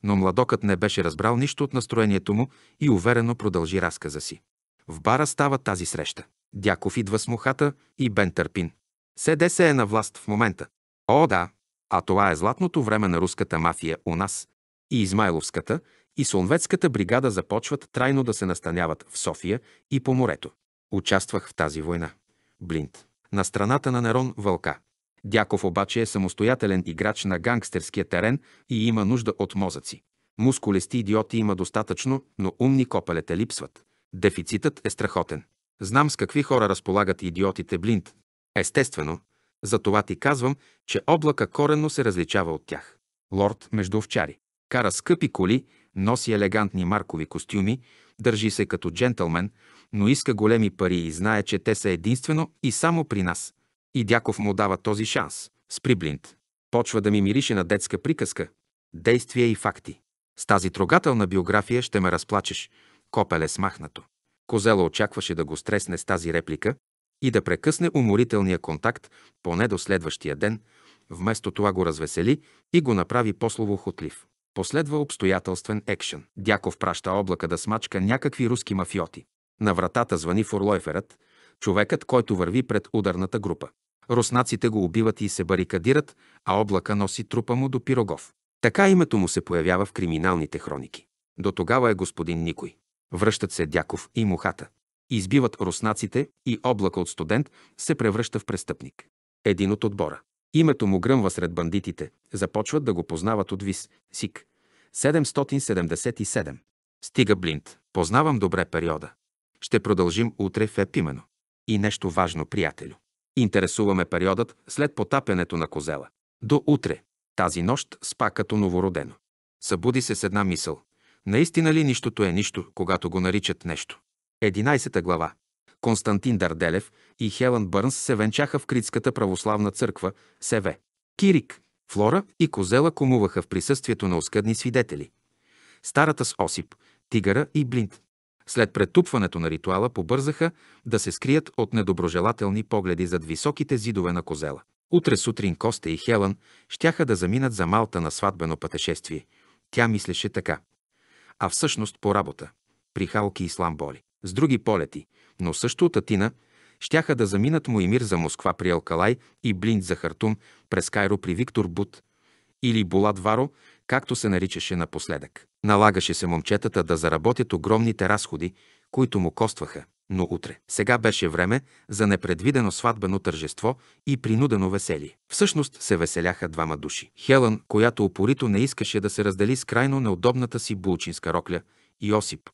но младокът не беше разбрал нищо от настроението му и уверено продължи разказа си. В бара става тази среща. Дяков идва с мухата и Бен Търпин. Седе се е на власт в момента. О, да, а това е златното време на руската мафия у нас. И Измайловската, и Солнвецката бригада започват трайно да се настаняват в София и по морето. Участвах в тази война. Блинт. На страната на Нерон Вълка. Дяков обаче е самостоятелен играч на гангстерския терен и има нужда от мозъци. Мускулести идиоти има достатъчно, но умни копелете липсват. Дефицитът е страхотен. Знам с какви хора разполагат идиотите блинд. Естествено, за това ти казвам, че облака коренно се различава от тях. Лорд между овчари. Кара скъпи коли, носи елегантни маркови костюми, държи се като джентълмен, но иска големи пари и знае, че те са единствено и само при нас. И Дяков му дава този шанс. Сприблинт. Почва да ми мирише на детска приказка. Действия и факти. С тази трогателна биография ще ме разплачеш. Копеле смахнато. Козела очакваше да го стресне с тази реплика и да прекъсне уморителния контакт поне до следващия ден, вместо това го развесели и го направи по-слово хотлив. Последва обстоятелствен екшен. Дяков праща облака да смачка някакви руски мафиоти. На вратата звъни Фурлойферът, човекът, който върви пред ударната група. Руснаците го убиват и се барикадират, а облака носи трупа му до Пирогов. Така името му се появява в криминалните хроники. До тогава е господин Никой. Връщат се Дяков и Мухата. Избиват руснаците и облака от студент се превръща в престъпник. Един от отбора. Името му гръмва сред бандитите. Започват да го познават от ВИС, СИК. 777. Стига Блинт. Познавам добре периода. Ще продължим утре в Епимено. И нещо важно, приятелю. Интересуваме периодът след потапянето на козела. До утре. Тази нощ спа като новородено. Събуди се с една мисъл. Наистина ли нищото е нищо, когато го наричат нещо? 11 глава. Константин Дарделев и Хелън Бърнс се венчаха в Критската православна църква СВ. Кирик, Флора и Козела комуваха в присъствието на оскъдни свидетели. Старата с Осип, Тигъра и Блинт. След претупването на ритуала побързаха да се скрият от недоброжелателни погледи зад високите зидове на козела. Утре сутрин Коста и Хелън щяха да заминат за Малта на сватбено пътешествие. Тя мислеше така. А всъщност по работа. При Халки и Сламболи. С други полети, но също от Атина, щяха да заминат Моимир за Москва при Алкалай и Блинт за Хартум през Кайро при Виктор Бут или Булат Варо, както се наричаше напоследък. Налагаше се момчетата да заработят огромните разходи, които му костваха, но утре. Сега беше време за непредвидено сватбено тържество и принудено веселие. Всъщност се веселяха двама души. Хелън, която опорито не искаше да се раздели с крайно неудобната си булчинска рокля, и Осип,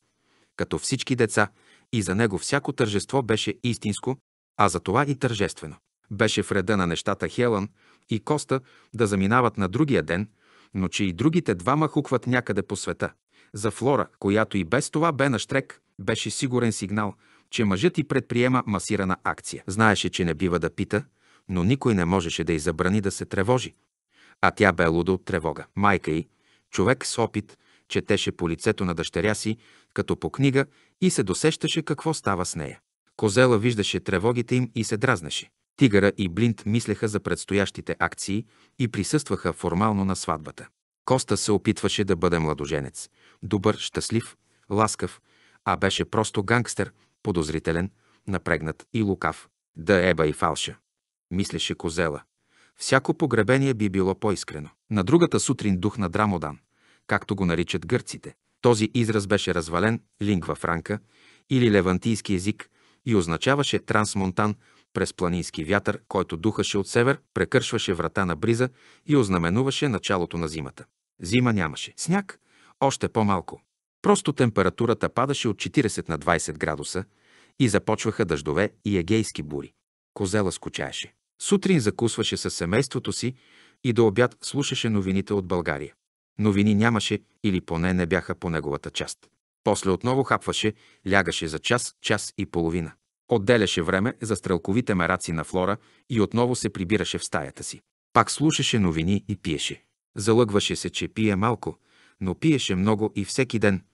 като всички деца, и за него всяко тържество беше истинско, а за това и тържествено. Беше в реда на нещата Хелън и Коста да заминават на другия ден – но че и другите двама хукват някъде по света. За Флора, която и без това бе на штрек, беше сигурен сигнал, че мъжът и предприема масирана акция. Знаеше, че не бива да пита, но никой не можеше да й забрани да се тревожи. А тя бе луда от тревога. Майка й, човек с опит, четеше по лицето на дъщеря си, като по книга, и се досещаше какво става с нея. Козела виждаше тревогите им и се дразнеше. Тигъра и Блинт мислеха за предстоящите акции и присъстваха формално на сватбата. Коста се опитваше да бъде младоженец. Добър, щастлив, ласкав, а беше просто гангстер, подозрителен, напрегнат и лукав. Да е еба и фалша. Мислеше Козела. Всяко погребение би било по-искрено. На другата сутрин дух на Драмодан, както го наричат гърците. Този израз беше развален лингва франка или левантийски език и означаваше трансмонтан – през планински вятър, който духаше от север, прекършваше врата на бриза и ознаменуваше началото на зимата. Зима нямаше. Сняг още по-малко. Просто температурата падаше от 40 на 20 градуса и започваха дъждове и егейски бури. Козела скучаеше. Сутрин закусваше със семейството си и до обяд слушаше новините от България. Новини нямаше или поне не бяха по неговата част. После отново хапваше, лягаше за час, час и половина. Отделяше време за стрелковите мераци на Флора и отново се прибираше в стаята си. Пак слушаше новини и пиеше. Залъгваше се, че пие малко, но пиеше много и всеки ден.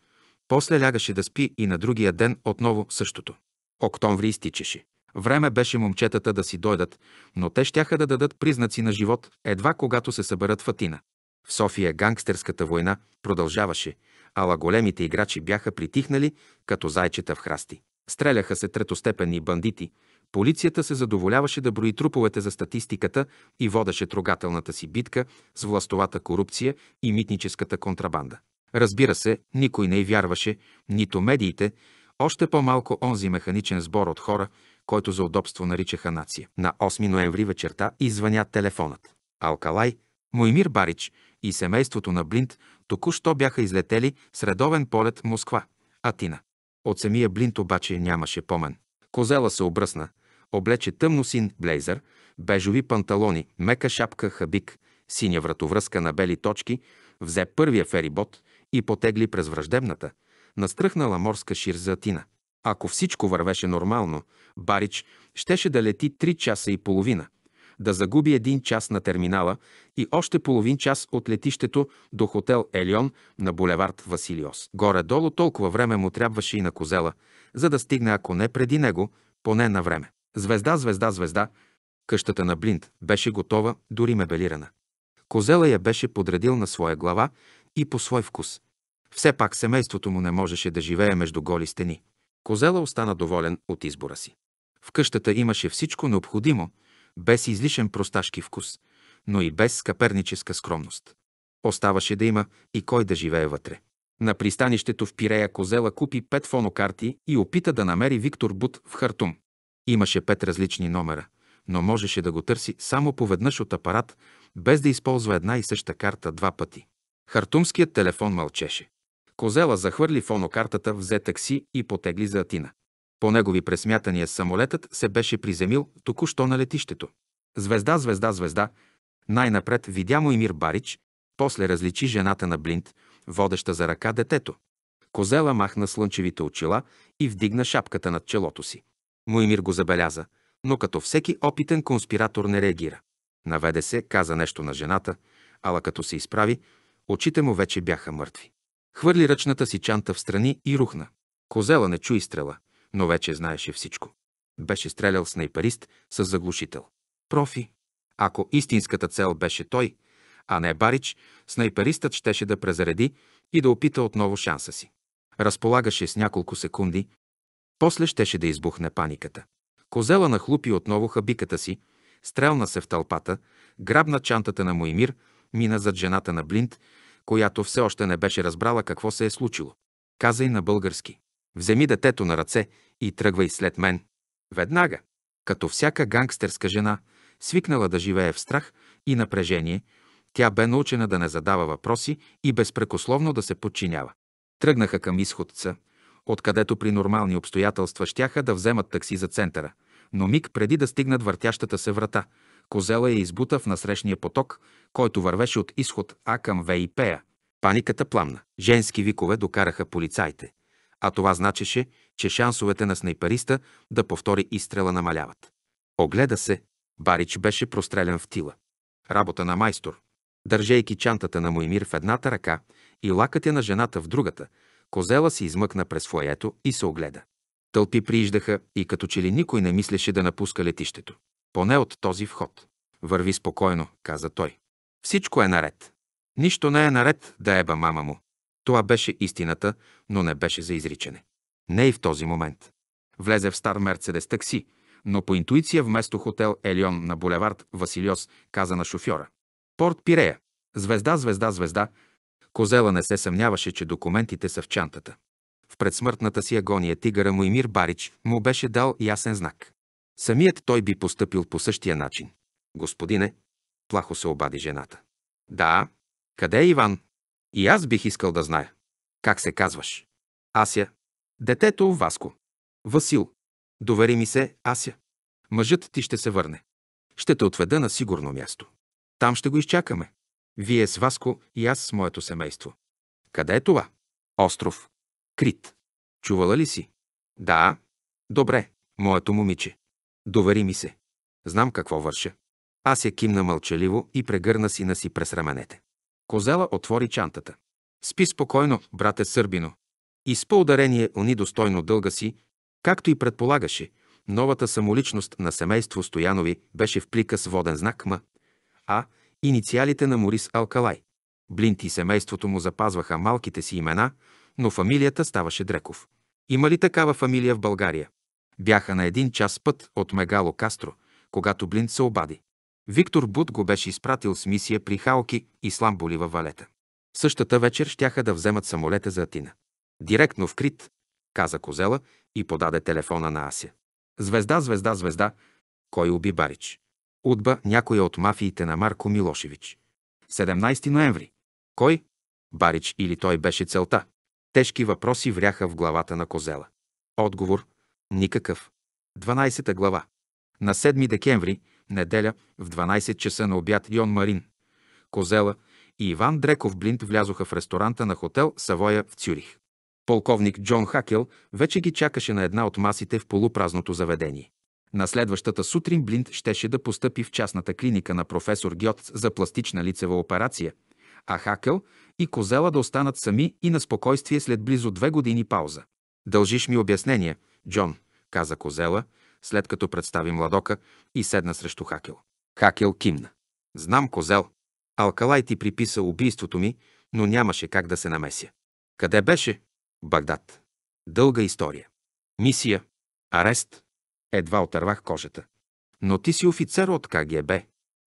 После лягаше да спи и на другия ден отново същото. Октомври изтичаше. Време беше момчетата да си дойдат, но те щяха да дадат признаци на живот, едва когато се съберат в Атина. В София гангстерската война продължаваше, ала големите играчи бяха притихнали като зайчета в храсти. Стреляха се третостепенни бандити. Полицията се задоволяваше да брои труповете за статистиката и водеше трогателната си битка с властовата корупция и митническата контрабанда. Разбира се, никой не й вярваше, нито медиите, още по-малко онзи механичен сбор от хора, който за удобство наричаха нация. На 8 ноември вечерта извъня телефонът. Алкалай, Моймир Барич и семейството на Блинт току-що бяха излетели с редовен полет Москва, Атина. От самия блинт обаче нямаше помен. Козела се обръсна, облече тъмно син блейзър, бежови панталони, мека шапка хабик, синя вратовръзка на бели точки, взе първия ферибот и потегли през враждебната, настръхнала морска шир за Атина. Ако всичко вървеше нормално, Барич щеше да лети 3 часа и половина – да загуби един час на терминала и още половин час от летището до хотел Елион на булевард Василиос. Горе-долу толкова време му трябваше и на козела, за да стигне, ако не преди него, поне на време. Звезда, звезда, звезда, къщата на Блинт беше готова, дори мебелирана. Козела я беше подредил на своя глава и по свой вкус. Все пак семейството му не можеше да живее между голи стени. Козела остана доволен от избора си. В къщата имаше всичко необходимо, без излишен просташки вкус, но и без скъперническа скромност. Оставаше да има и кой да живее вътре. На пристанището в Пирея Козела купи пет фонокарти и опита да намери Виктор Бут в Хартум. Имаше пет различни номера, но можеше да го търси само поведнъж от апарат, без да използва една и съща карта два пъти. Хартумският телефон мълчеше. Козела захвърли фонокартата, взе такси и потегли за Атина. По негови пресмятания самолетът се беше приземил току-що на летището. Звезда, звезда, звезда. Най-напред видя Моймир Барич, после различи жената на блинт, водеща за ръка детето. Козела махна слънчевите очила и вдигна шапката над челото си. Моймир го забеляза, но като всеки опитен конспиратор не реагира. Наведе се, каза нещо на жената, ала като се изправи, очите му вече бяха мъртви. Хвърли ръчната си чанта в страни и рухна. Козела не чу изстрела – но вече знаеше всичко. Беше стрелял снайперист с заглушител. Профи. Ако истинската цел беше той, а не Барич, снайперистът щеше да презареди и да опита отново шанса си. Разполагаше с няколко секунди, после щеше да избухне паниката. Козела нахлупи отново хабиката си, стрелна се в тълпата, грабна чантата на Моимир, мина зад жената на Блинт, която все още не беше разбрала какво се е случило. Каза и на български. Вземи детето на ръце и тръгвай след мен. Веднага, като всяка гангстерска жена, свикнала да живее в страх и напрежение, тя бе научена да не задава въпроси и безпрекословно да се подчинява. Тръгнаха към изходца, откъдето при нормални обстоятелства щяха да вземат такси за центъра, но миг преди да стигнат въртящата се врата, козела я избута в насрещния поток, който вървеше от изход А към В и Пея. Паниката пламна. Женски викове докараха полицаите а това значеше, че шансовете на снайпериста да повтори изстрела намаляват. Огледа се, Барич беше прострелян в тила. Работа на майстор. Държейки чантата на Моимир в едната ръка и лакътя на жената в другата, козела се измъкна през фоето и се огледа. Тълпи прииждаха и като че ли никой не мислеше да напуска летището. Поне от този вход. Върви спокойно, каза той. Всичко е наред. Нищо не е наред, да еба мама му. Това беше истината, но не беше за изричане. Не и в този момент. Влезе в стар Мерцедес такси, но по интуиция вместо хотел Елион на булевард Василиос каза на шофьора. Порт Пирея. Звезда, звезда, звезда. Козела не се съмняваше, че документите са в чантата. В предсмъртната си агония тигъра Моимир Барич му беше дал ясен знак. Самият той би поступил по същия начин. Господине, плахо се обади жената. Да, къде е Иван? И аз бих искал да зная. Как се казваш? Ася. Детето Васко. Васил. Довери ми се, Ася. Мъжът ти ще се върне. Ще те отведа на сигурно място. Там ще го изчакаме. Вие с Васко и аз с моето семейство. Къде е това? Остров. Крит. Чувала ли си? Да. Добре, моето момиче. Довери ми се. Знам какво върша. Аз я кимна мълчаливо и прегърна сина си през раменете. Козела отвори чантата. Спи спокойно, брате Сърбино. И с ударение они достойно дълга си, както и предполагаше, новата самоличност на семейство Стоянови беше в плика с воден знак М, а инициалите на Морис Алкалай. Блинт и семейството му запазваха малките си имена, но фамилията ставаше Дреков. Има ли такава фамилия в България? Бяха на един час път от Мегало Кастро, когато Блинт се обади. Виктор Бут го беше изпратил с мисия при Халки и Сламболи във Валета. Същата вечер щяха да вземат самолета за Атина. Директно в Крит, каза Козела и подаде телефона на Ася. Звезда, звезда, звезда, кой уби Барич? Удба някоя от мафиите на Марко Милошевич. 17 ноември. Кой? Барич или той беше целта? Тежки въпроси вряха в главата на Козела. Отговор – никакъв. 12 глава. На 7 декември неделя, в 12 часа на обяд Йон Марин, Козела и Иван Дреков Блинт влязоха в ресторанта на хотел Савоя в Цюрих. Полковник Джон Хакел вече ги чакаше на една от масите в полупразното заведение. На следващата сутрин Блинт щеше да постъпи в частната клиника на професор Гьотц за пластична лицева операция, а Хакел и Козела да останат сами и на спокойствие след близо две години пауза. Дължиш ми обяснение, Джон, каза Козела, след като представи младока и седна срещу Хакел. Хакел кимна. Знам, козел. Алкалай ти приписа убийството ми, но нямаше как да се намеся. Къде беше? Багдад. Дълга история. Мисия. Арест. Едва отървах кожата. Но ти си офицер от КГБ.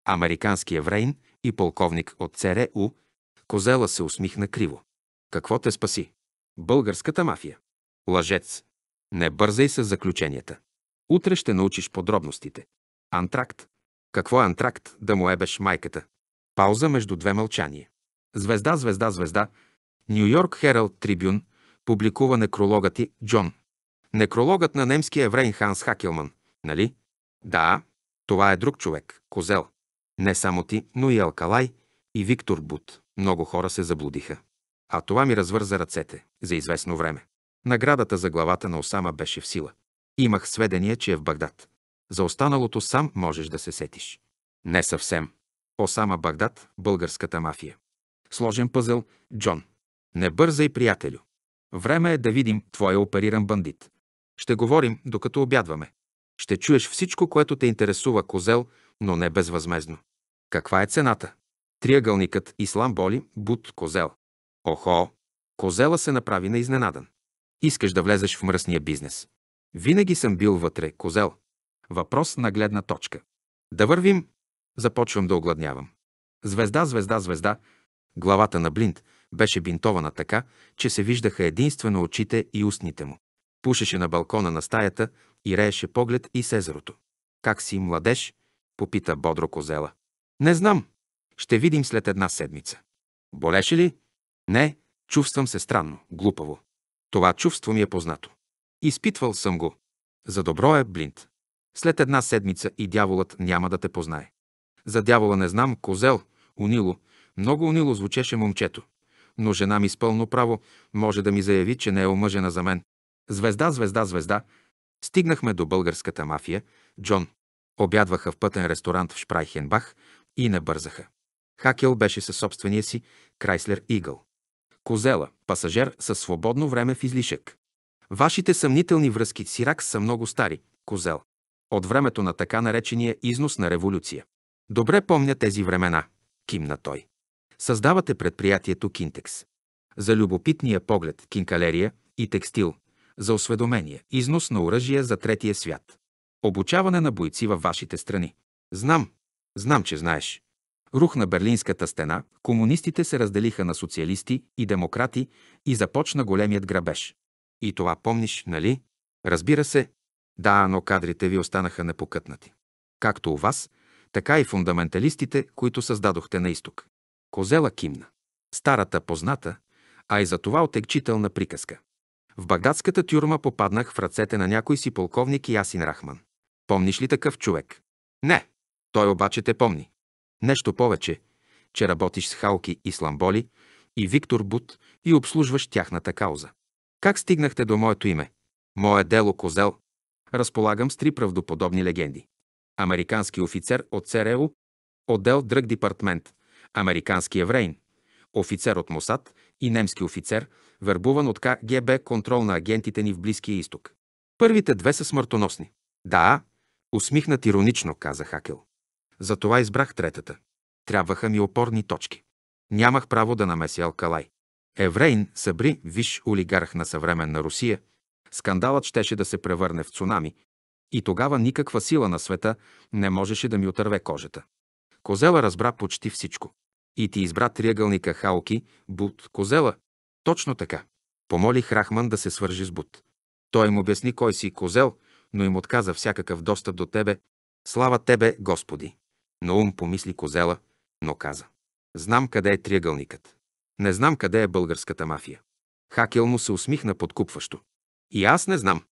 Американски еврейн и полковник от ЦРУ. Е Козела се усмихна криво. Какво те спаси? Българската мафия. Лъжец. Не бързай с заключенията. Утре ще научиш подробностите. Антракт. Какво е антракт да му ебеш майката? Пауза между две мълчания. Звезда, звезда, звезда. Нью Йорк Хералд Трибюн публикува некрологът ти Джон. Некрологът на немския еврей Ханс Хакелман, нали? Да, това е друг човек, козел. Не само ти, но и Алкалай и Виктор Бут. Много хора се заблудиха. А това ми развърза ръцете за известно време. Наградата за главата на Осама беше в сила. Имах сведения, че е в Багдад. За останалото сам можеш да се сетиш. Не съвсем. Осама Багдад, българската мафия. Сложен пъзъл, Джон. Не бързай, приятелю. Време е да видим твоя опериран бандит. Ще говорим, докато обядваме. Ще чуеш всичко, което те интересува, козел, но не безвъзмезно. Каква е цената? Триъгълникът Ислам Боли, Бут, Козел. Охо! Козела се направи на изненадан. Искаш да влезеш в мръсния бизнес. Винаги съм бил вътре, козел. Въпрос на гледна точка. Да вървим. Започвам да огладнявам. Звезда, звезда, звезда. Главата на блинт беше бинтована така, че се виждаха единствено очите и устните му. Пушеше на балкона на стаята и рееше поглед и сезерото. Как си младеж? попита бодро козела. Не знам. Ще видим след една седмица. Болеше ли? Не, чувствам се странно, глупаво. Това чувство ми е познато. Изпитвал съм го. За добро е блинт. След една седмица и дяволът няма да те познае. За дявола не знам, козел, унило, много унило звучеше момчето. Но жена ми с пълно право може да ми заяви, че не е омъжена за мен. Звезда, звезда, звезда. Стигнахме до българската мафия, Джон. Обядваха в пътен ресторант в Шпрайхенбах и не бързаха. Хакел беше със собствения си Крайслер Игъл. Козела, пасажер със свободно време в излишък. Вашите съмнителни връзки с Ирак са много стари, козел. От времето на така наречения износ на революция. Добре помня тези времена, кимна той. Създавате предприятието Кинтекс. За любопитния поглед, кинкалерия и текстил, за осведомение, износ на оръжие за третия свят. Обучаване на бойци във вашите страни. Знам, знам, че знаеш. Рух на Берлинската стена, комунистите се разделиха на социалисти и демократи и започна големият грабеж. И това помниш, нали? Разбира се. Да, но кадрите ви останаха непокътнати. Както у вас, така и фундаменталистите, които създадохте на изток. Козела кимна. Старата позната, а и за това отекчителна приказка. В багдадската тюрма попаднах в ръцете на някой си полковник Ясин Рахман. Помниш ли такъв човек? Не. Той обаче те помни. Нещо повече, че работиш с Халки и Сламболи и Виктор Бут и обслужваш тяхната кауза. Как стигнахте до моето име? Мое дело Козел. Разполагам с три правдоподобни легенди. Американски офицер от ЦРУ, отдел Дръг Департмент, американски еврейн, офицер от Мосад и немски офицер, вербуван от КГБ контрол на агентите ни в Близкия изток. Първите две са смъртоносни. Да, усмихнат иронично, каза Хакел. Затова избрах третата. Трябваха ми опорни точки. Нямах право да намеся Алкалай. Еврейн Сабри, виш олигарх на съвременна Русия, скандалът щеше да се превърне в цунами и тогава никаква сила на света не можеше да ми отърве кожата. Козела разбра почти всичко. И ти избра триъгълника Халки, Бут, Козела. Точно така. Помолих Рахман да се свържи с Бут. Той им обясни кой си Козел, но им отказа всякакъв достъп до тебе. Слава тебе, Господи! Но ум помисли Козела, но каза. Знам къде е триъгълникът. Не знам къде е българската мафия. Хакел му се усмихна подкупващо. И аз не знам.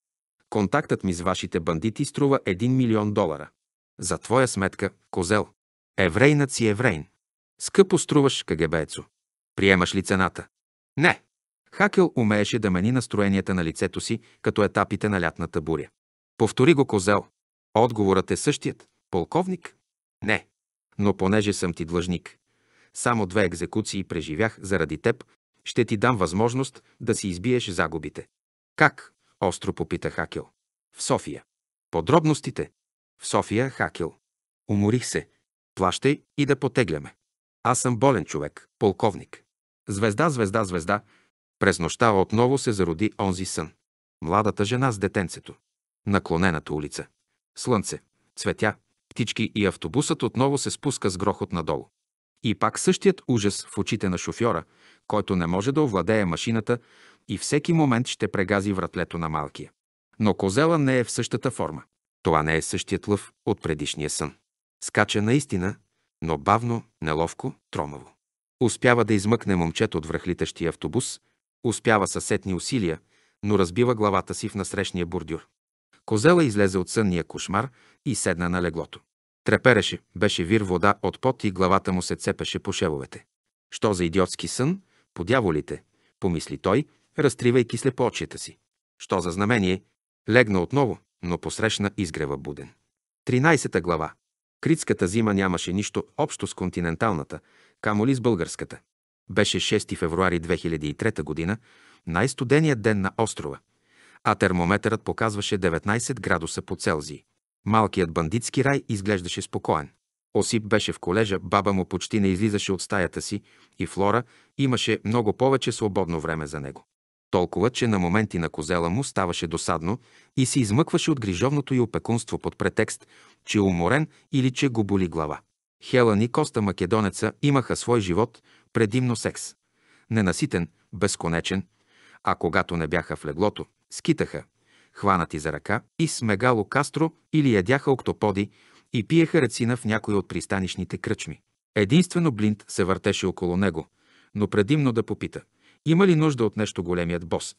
Контактът ми с вашите бандити струва 1 милион долара. За твоя сметка, козел. Еврейнат си еврейн. Скъпо струваш, КГБЕЦО. Приемаш ли цената? Не. Хакел умееше да мени настроенията на лицето си, като етапите на лятната буря. Повтори го, козел. Отговорът е същият. Полковник? Не. Но понеже съм ти длъжник. Само две екзекуции преживях заради теб. Ще ти дам възможност да си избиеш загубите. Как? Остро попита Хакел. В София. Подробностите. В София, Хакел. Уморих се. Плащай и да потегляме. Аз съм болен човек, полковник. Звезда, звезда, звезда. През нощта отново се зароди онзи сън. Младата жена с детенцето. Наклонената улица. Слънце, цветя, птички и автобусът отново се спуска с грохот надолу. И пак същият ужас в очите на шофьора, който не може да овладее машината и всеки момент ще прегази вратлето на малкия. Но козела не е в същата форма. Това не е същият лъв от предишния сън. Скача наистина, но бавно, неловко, тромаво. Успява да измъкне момчето от връхлитащия автобус, успява съсетни усилия, но разбива главата си в насрещния бордюр. Козела излезе от сънния кошмар и седна на леглото. Трепереше, беше вир вода от пот и главата му се цепеше по шевовете. Що за идиотски сън? По дяволите, помисли той, разтривайки слепочията си. Що за знамение? Легна отново, но посрещна изгрева буден. 13 глава. Критската зима нямаше нищо общо с континенталната, камо ли с българската. Беше 6 февруари 2003 година, най-студеният ден на острова, а термометърът показваше 19 градуса по Целзий. Малкият бандитски рай изглеждаше спокоен. Осип беше в колежа, баба му почти не излизаше от стаята си и Флора имаше много повече свободно време за него. Толкова, че на моменти на козела му ставаше досадно и се измъкваше от грижовното и опекунство под претекст, че е уморен или че го боли глава. Хелън и Коста Македонеца имаха свой живот, предимно секс. Ненаситен, безконечен, а когато не бяха в леглото, скитаха, хванати за ръка и с мегало кастро или ядяха октоподи и пиеха рецина в някои от пристанишните кръчми. Единствено Блинт се въртеше около него, но предимно да попита има ли нужда от нещо големият бос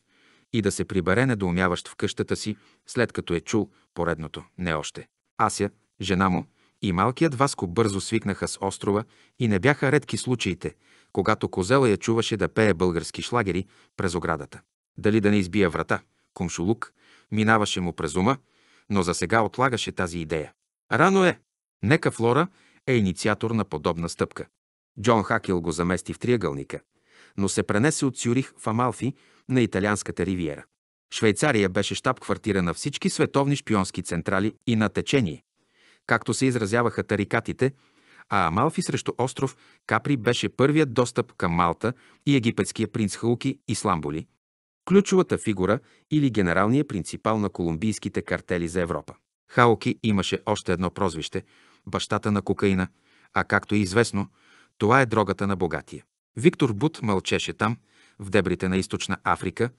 и да се прибере недоумяващ в къщата си, след като е чул поредното «не още». Ася, жена му и малкият Васко бързо свикнаха с острова и не бяха редки случаите, когато козела я чуваше да пее български шлагери през оградата. Дали да не избие врата, кумшулук минаваше му през ума, но за сега отлагаше тази идея. Рано е. Нека Флора е инициатор на подобна стъпка. Джон Хакил го замести в триъгълника, но се пренесе от Цюрих в Амалфи на италианската ривиера. Швейцария беше штаб квартира на всички световни шпионски централи и на течение, както се изразяваха тарикатите, а Амалфи срещу остров Капри беше първият достъп към Малта и египетския принц Хауки и Сламболи, ключовата фигура или генералния принципал на колумбийските картели за Европа. Хаоки имаше още едно прозвище – бащата на кокаина, а както е известно, това е дрогата на богатия. Виктор Бут мълчеше там, в дебрите на източна Африка,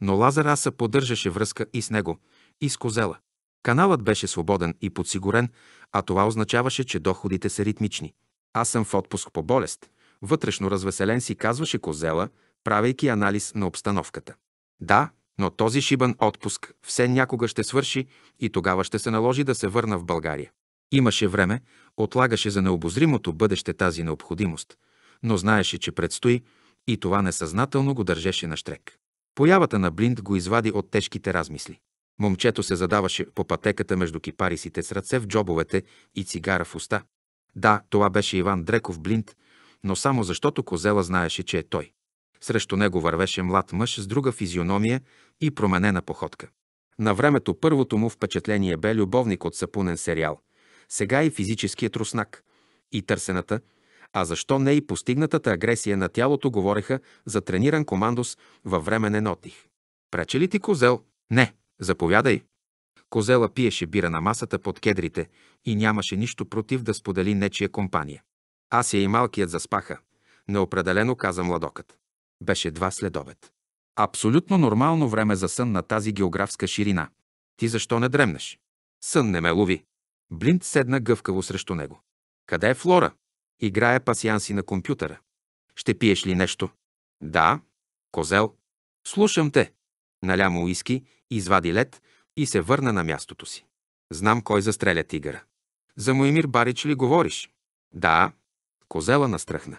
но Лазар Аса поддържаше връзка и с него, и с Козела. Каналът беше свободен и подсигурен, а това означаваше, че доходите са ритмични. Аз съм в отпуск по болест. Вътрешно развеселен си казваше Козела, правейки анализ на обстановката. Да, но този шибан отпуск все някога ще свърши и тогава ще се наложи да се върна в България. Имаше време, отлагаше за необозримото бъдеще тази необходимост, но знаеше, че предстои и това несъзнателно го държеше на штрек. Появата на Блинд го извади от тежките размисли. Момчето се задаваше по пътеката между кипарисите с ръце в джобовете и цигара в уста. Да, това беше Иван Дреков Блинд, но само защото Козела знаеше, че е той. Срещу него вървеше млад мъж с друга физиономия и променена походка. На времето първото му впечатление бе любовник от сапунен сериал. Сега и физическият руснак. И търсената, а защо не и постигнатата агресия на тялото говореха за трениран командос във временен отдих. Прече ли ти козел? Не, заповядай. Козела пиеше бира на масата под кедрите и нямаше нищо против да сподели нечия компания. Аз я и малкият заспаха. Неопределено каза младокът. Беше два следобед. Абсолютно нормално време за сън на тази географска ширина. Ти защо не дремнеш? Сън не ме лови. Блинт седна гъвкаво срещу него. Къде е Флора? Играе пасианси на компютъра. Ще пиеш ли нещо? Да. Козел. Слушам те. Наля му уиски, извади лед и се върна на мястото си. Знам кой застреля тигъра. За Моимир Барич ли говориш? Да. Козела настръхна.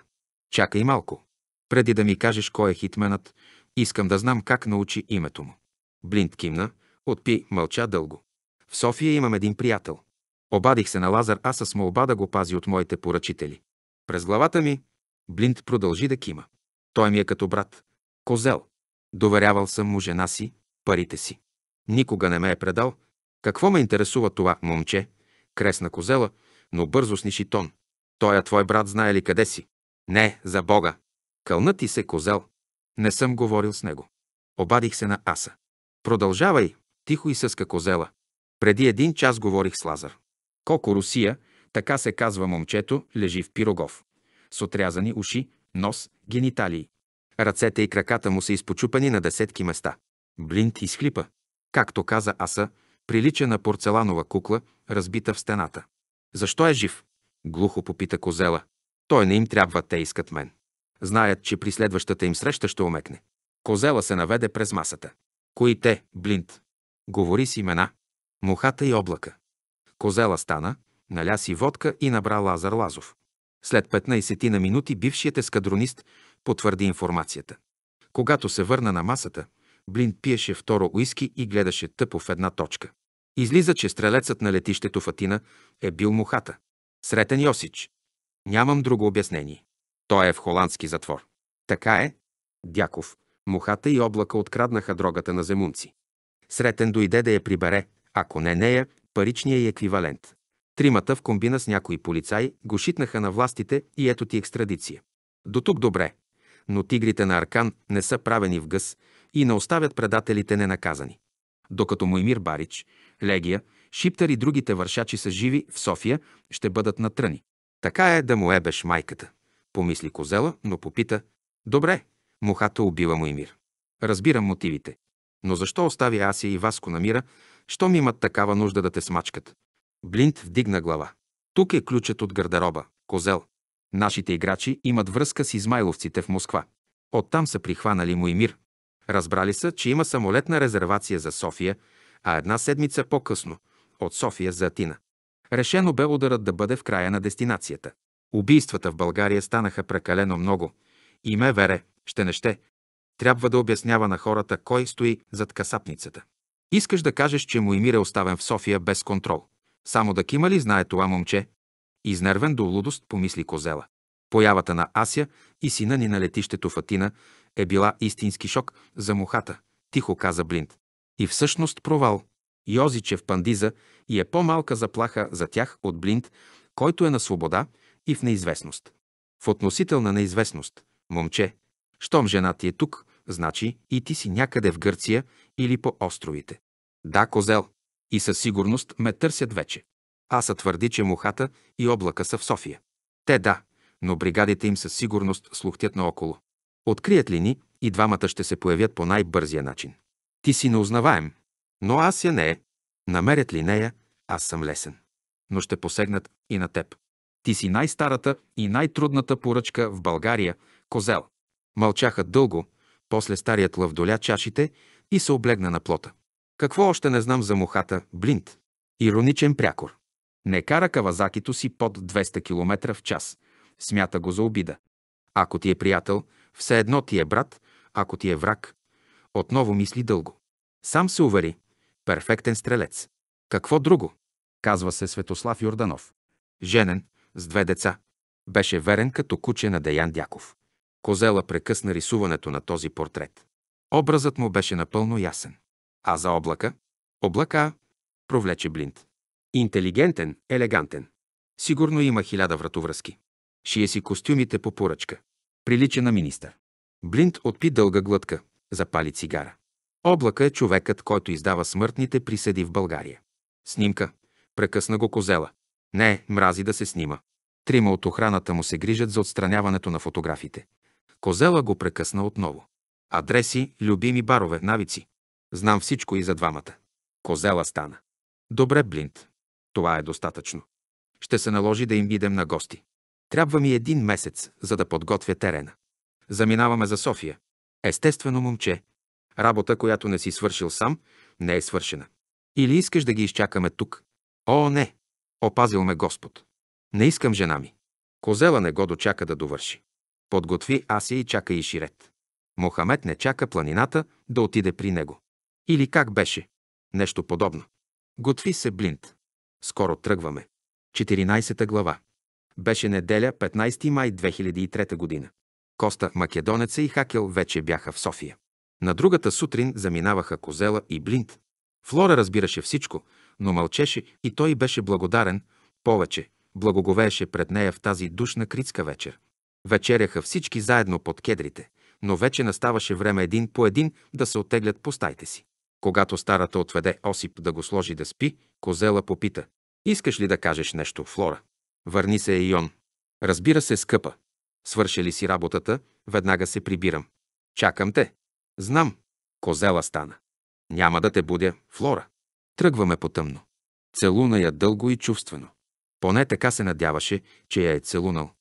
Чакай малко. Преди да ми кажеш кой е хитменът, искам да знам как научи името му. Блинд кимна, отпи, мълча дълго. В София имам един приятел. Обадих се на Лазар, а с молба да го пази от моите поръчители. През главата ми Блинд продължи да кима. Той ми е като брат. Козел. Доверявал съм му жена си, парите си. Никога не ме е предал. Какво ме интересува това, момче? Кресна козела, но бързо сниши тон. Той, е твой брат знае ли къде си? Не, за Бога. Кълна ти се, козел. Не съм говорил с него. Обадих се на Аса. Продължавай, тихо и съска козела. Преди един час говорих с Лазар. Коко Русия, така се казва момчето, лежи в пирогов. С отрязани уши, нос, гениталии. Ръцете и краката му са изпочупани на десетки места. Блинт изхлипа. Както каза Аса, прилича на порцеланова кукла, разбита в стената. Защо е жив? Глухо попита козела. Той не им трябва, те искат мен. Знаят, че при следващата им среща ще омекне. Козела се наведе през масата. Кои те, блинт? Говори с имена. Мухата и облака. Козела стана, наля си водка и набра Лазар Лазов. След 15 на минути бившият ескадронист потвърди информацията. Когато се върна на масата, блинт пиеше второ уиски и гледаше тъпо в една точка. Излиза, че стрелецът на летището в Атина е бил мухата. Сретен Йосич. Нямам друго обяснение. Той е в холандски затвор. Така е. Дяков, мухата и облака откраднаха дрогата на земунци. Сретен дойде да я прибере, ако не нея, паричния и еквивалент. Тримата в комбина с някои полицаи го шитнаха на властите и ето ти екстрадиция. До тук добре, но тигрите на Аркан не са правени в гъс и не оставят предателите ненаказани. Докато Моймир Барич, Легия, Шиптар и другите вършачи са живи в София, ще бъдат натръни. Така е да му ебеш майката помисли козела, но попита, добре, мухата и мир. Разбирам мотивите. Но защо остави Асия и Васко на мира, щом имат такава нужда да те смачкат? Блинт вдигна глава. Тук е ключът от гардероба, козел. Нашите играчи имат връзка с измайловците в Москва. Оттам са прихванали мир. Разбрали са, че има самолетна резервация за София, а една седмица по-късно – от София за Атина. Решено бе ударът да бъде в края на дестинацията. Убийствата в България станаха прекалено много и Ме, Вере, ще не ще, трябва да обяснява на хората кой стои зад касапницата. Искаш да кажеш, че Моимир е оставен в София без контрол. Само да кима ли знае това момче? Изнервен до лудост помисли Козела. Появата на Ася и сина ни на летището в Атина е била истински шок за мухата, тихо каза Блинт. И всъщност провал. Йозичев пандиза и е по-малка заплаха за тях от Блинт, който е на свобода – и в неизвестност. В относителна неизвестност, момче, щом жена ти е тук, значи и ти си някъде в Гърция или по островите. Да, козел, и със сигурност ме търсят вече. Аса твърди, че мухата и облака са в София. Те да, но бригадите им със сигурност слухтят наоколо. Открият ли ни, и двамата ще се появят по най-бързия начин. Ти си неузнаваем, но аз я не е. Намерят ли нея, аз съм лесен. Но ще посегнат и на теб. Ти си най-старата и най-трудната поръчка в България, козел. Мълчаха дълго, после старият лъв доля чашите и се облегна на плота. Какво още не знам за мухата, блинт. Ироничен прякор. Не кара кавазакито си под 200 км в час. Смята го за обида. Ако ти е приятел, все едно ти е брат, ако ти е враг. Отново мисли дълго. Сам се увери. Перфектен стрелец. Какво друго? Казва се Светослав Йорданов. Женен, с две деца. Беше верен като куче на Деян Дяков. Козела прекъсна рисуването на този портрет. Образът му беше напълно ясен. А за облака? Облака провлече Блинт. Интелигентен, елегантен. Сигурно има хиляда вратовръзки. Шие си костюмите по поръчка. Прилича на министър. Блинт отпи дълга глътка, запали цигара. Облака е човекът, който издава смъртните присъди в България. Снимка. Прекъсна го козела. Не, мрази да се снима. Трима от охраната му се грижат за отстраняването на фотографите. Козела го прекъсна отново. Адреси, любими барове, навици. Знам всичко и за двамата. Козела стана. Добре, Блинт. Това е достатъчно. Ще се наложи да им идем на гости. Трябва ми един месец, за да подготвя терена. Заминаваме за София. Естествено, момче. Работа, която не си свършил сам, не е свършена. Или искаш да ги изчакаме тук? О, не! Опазил ме Господ. Не искам жена ми. Козела не го дочака да довърши. Подготви Асия и чака и Ширет. Мохамед не чака планината да отиде при него. Или как беше? Нещо подобно. Готви се блинт. Скоро тръгваме. 14 глава. Беше неделя, 15 май 2003 година. Коста, Македонеца и Хакел вече бяха в София. На другата сутрин заминаваха Козела и Блинт. Флора разбираше всичко, но мълчеше и той беше благодарен, повече, благоговееше пред нея в тази душна критска вечер. Вечеряха всички заедно под кедрите, но вече наставаше време един по един да се отеглят по стаите си. Когато старата отведе Осип да го сложи да спи, козела попита. Искаш ли да кажеш нещо, Флора? Върни се, Ион. Разбира се, скъпа. Свърши ли си работата, веднага се прибирам. Чакам те. Знам. Козела стана. Няма да те будя, Флора. Тръгваме по тъмно. Целуна я дълго и чувствено. Поне така се надяваше, че я е целунал.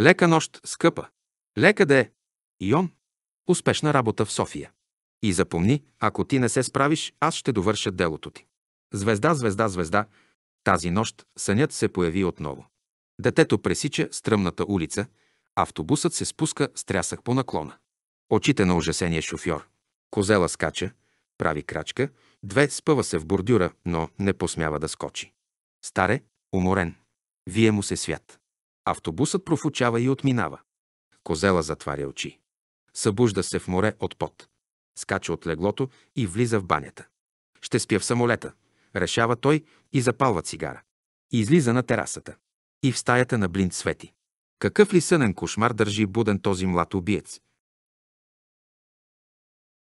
Лека нощ, скъпа. Лека да е. Йон. Успешна работа в София. И запомни, ако ти не се справиш, аз ще довърша делото ти. Звезда, звезда, звезда. Тази нощ сънят се появи отново. Детето пресича стръмната улица, автобусът се спуска с трясък по наклона. Очите на ужасения шофьор. Козела скача, прави крачка, Две спъва се в бордюра, но не посмява да скочи. Старе, уморен. Вие му се свят. Автобусът профучава и отминава. Козела затваря очи. Събужда се в море от пот. Скача от леглото и влиза в банята. Ще спя в самолета, решава той и запалва цигара. излиза на терасата. И в стаята на блин свети. Какъв ли сънен кошмар държи буден този млад убиец?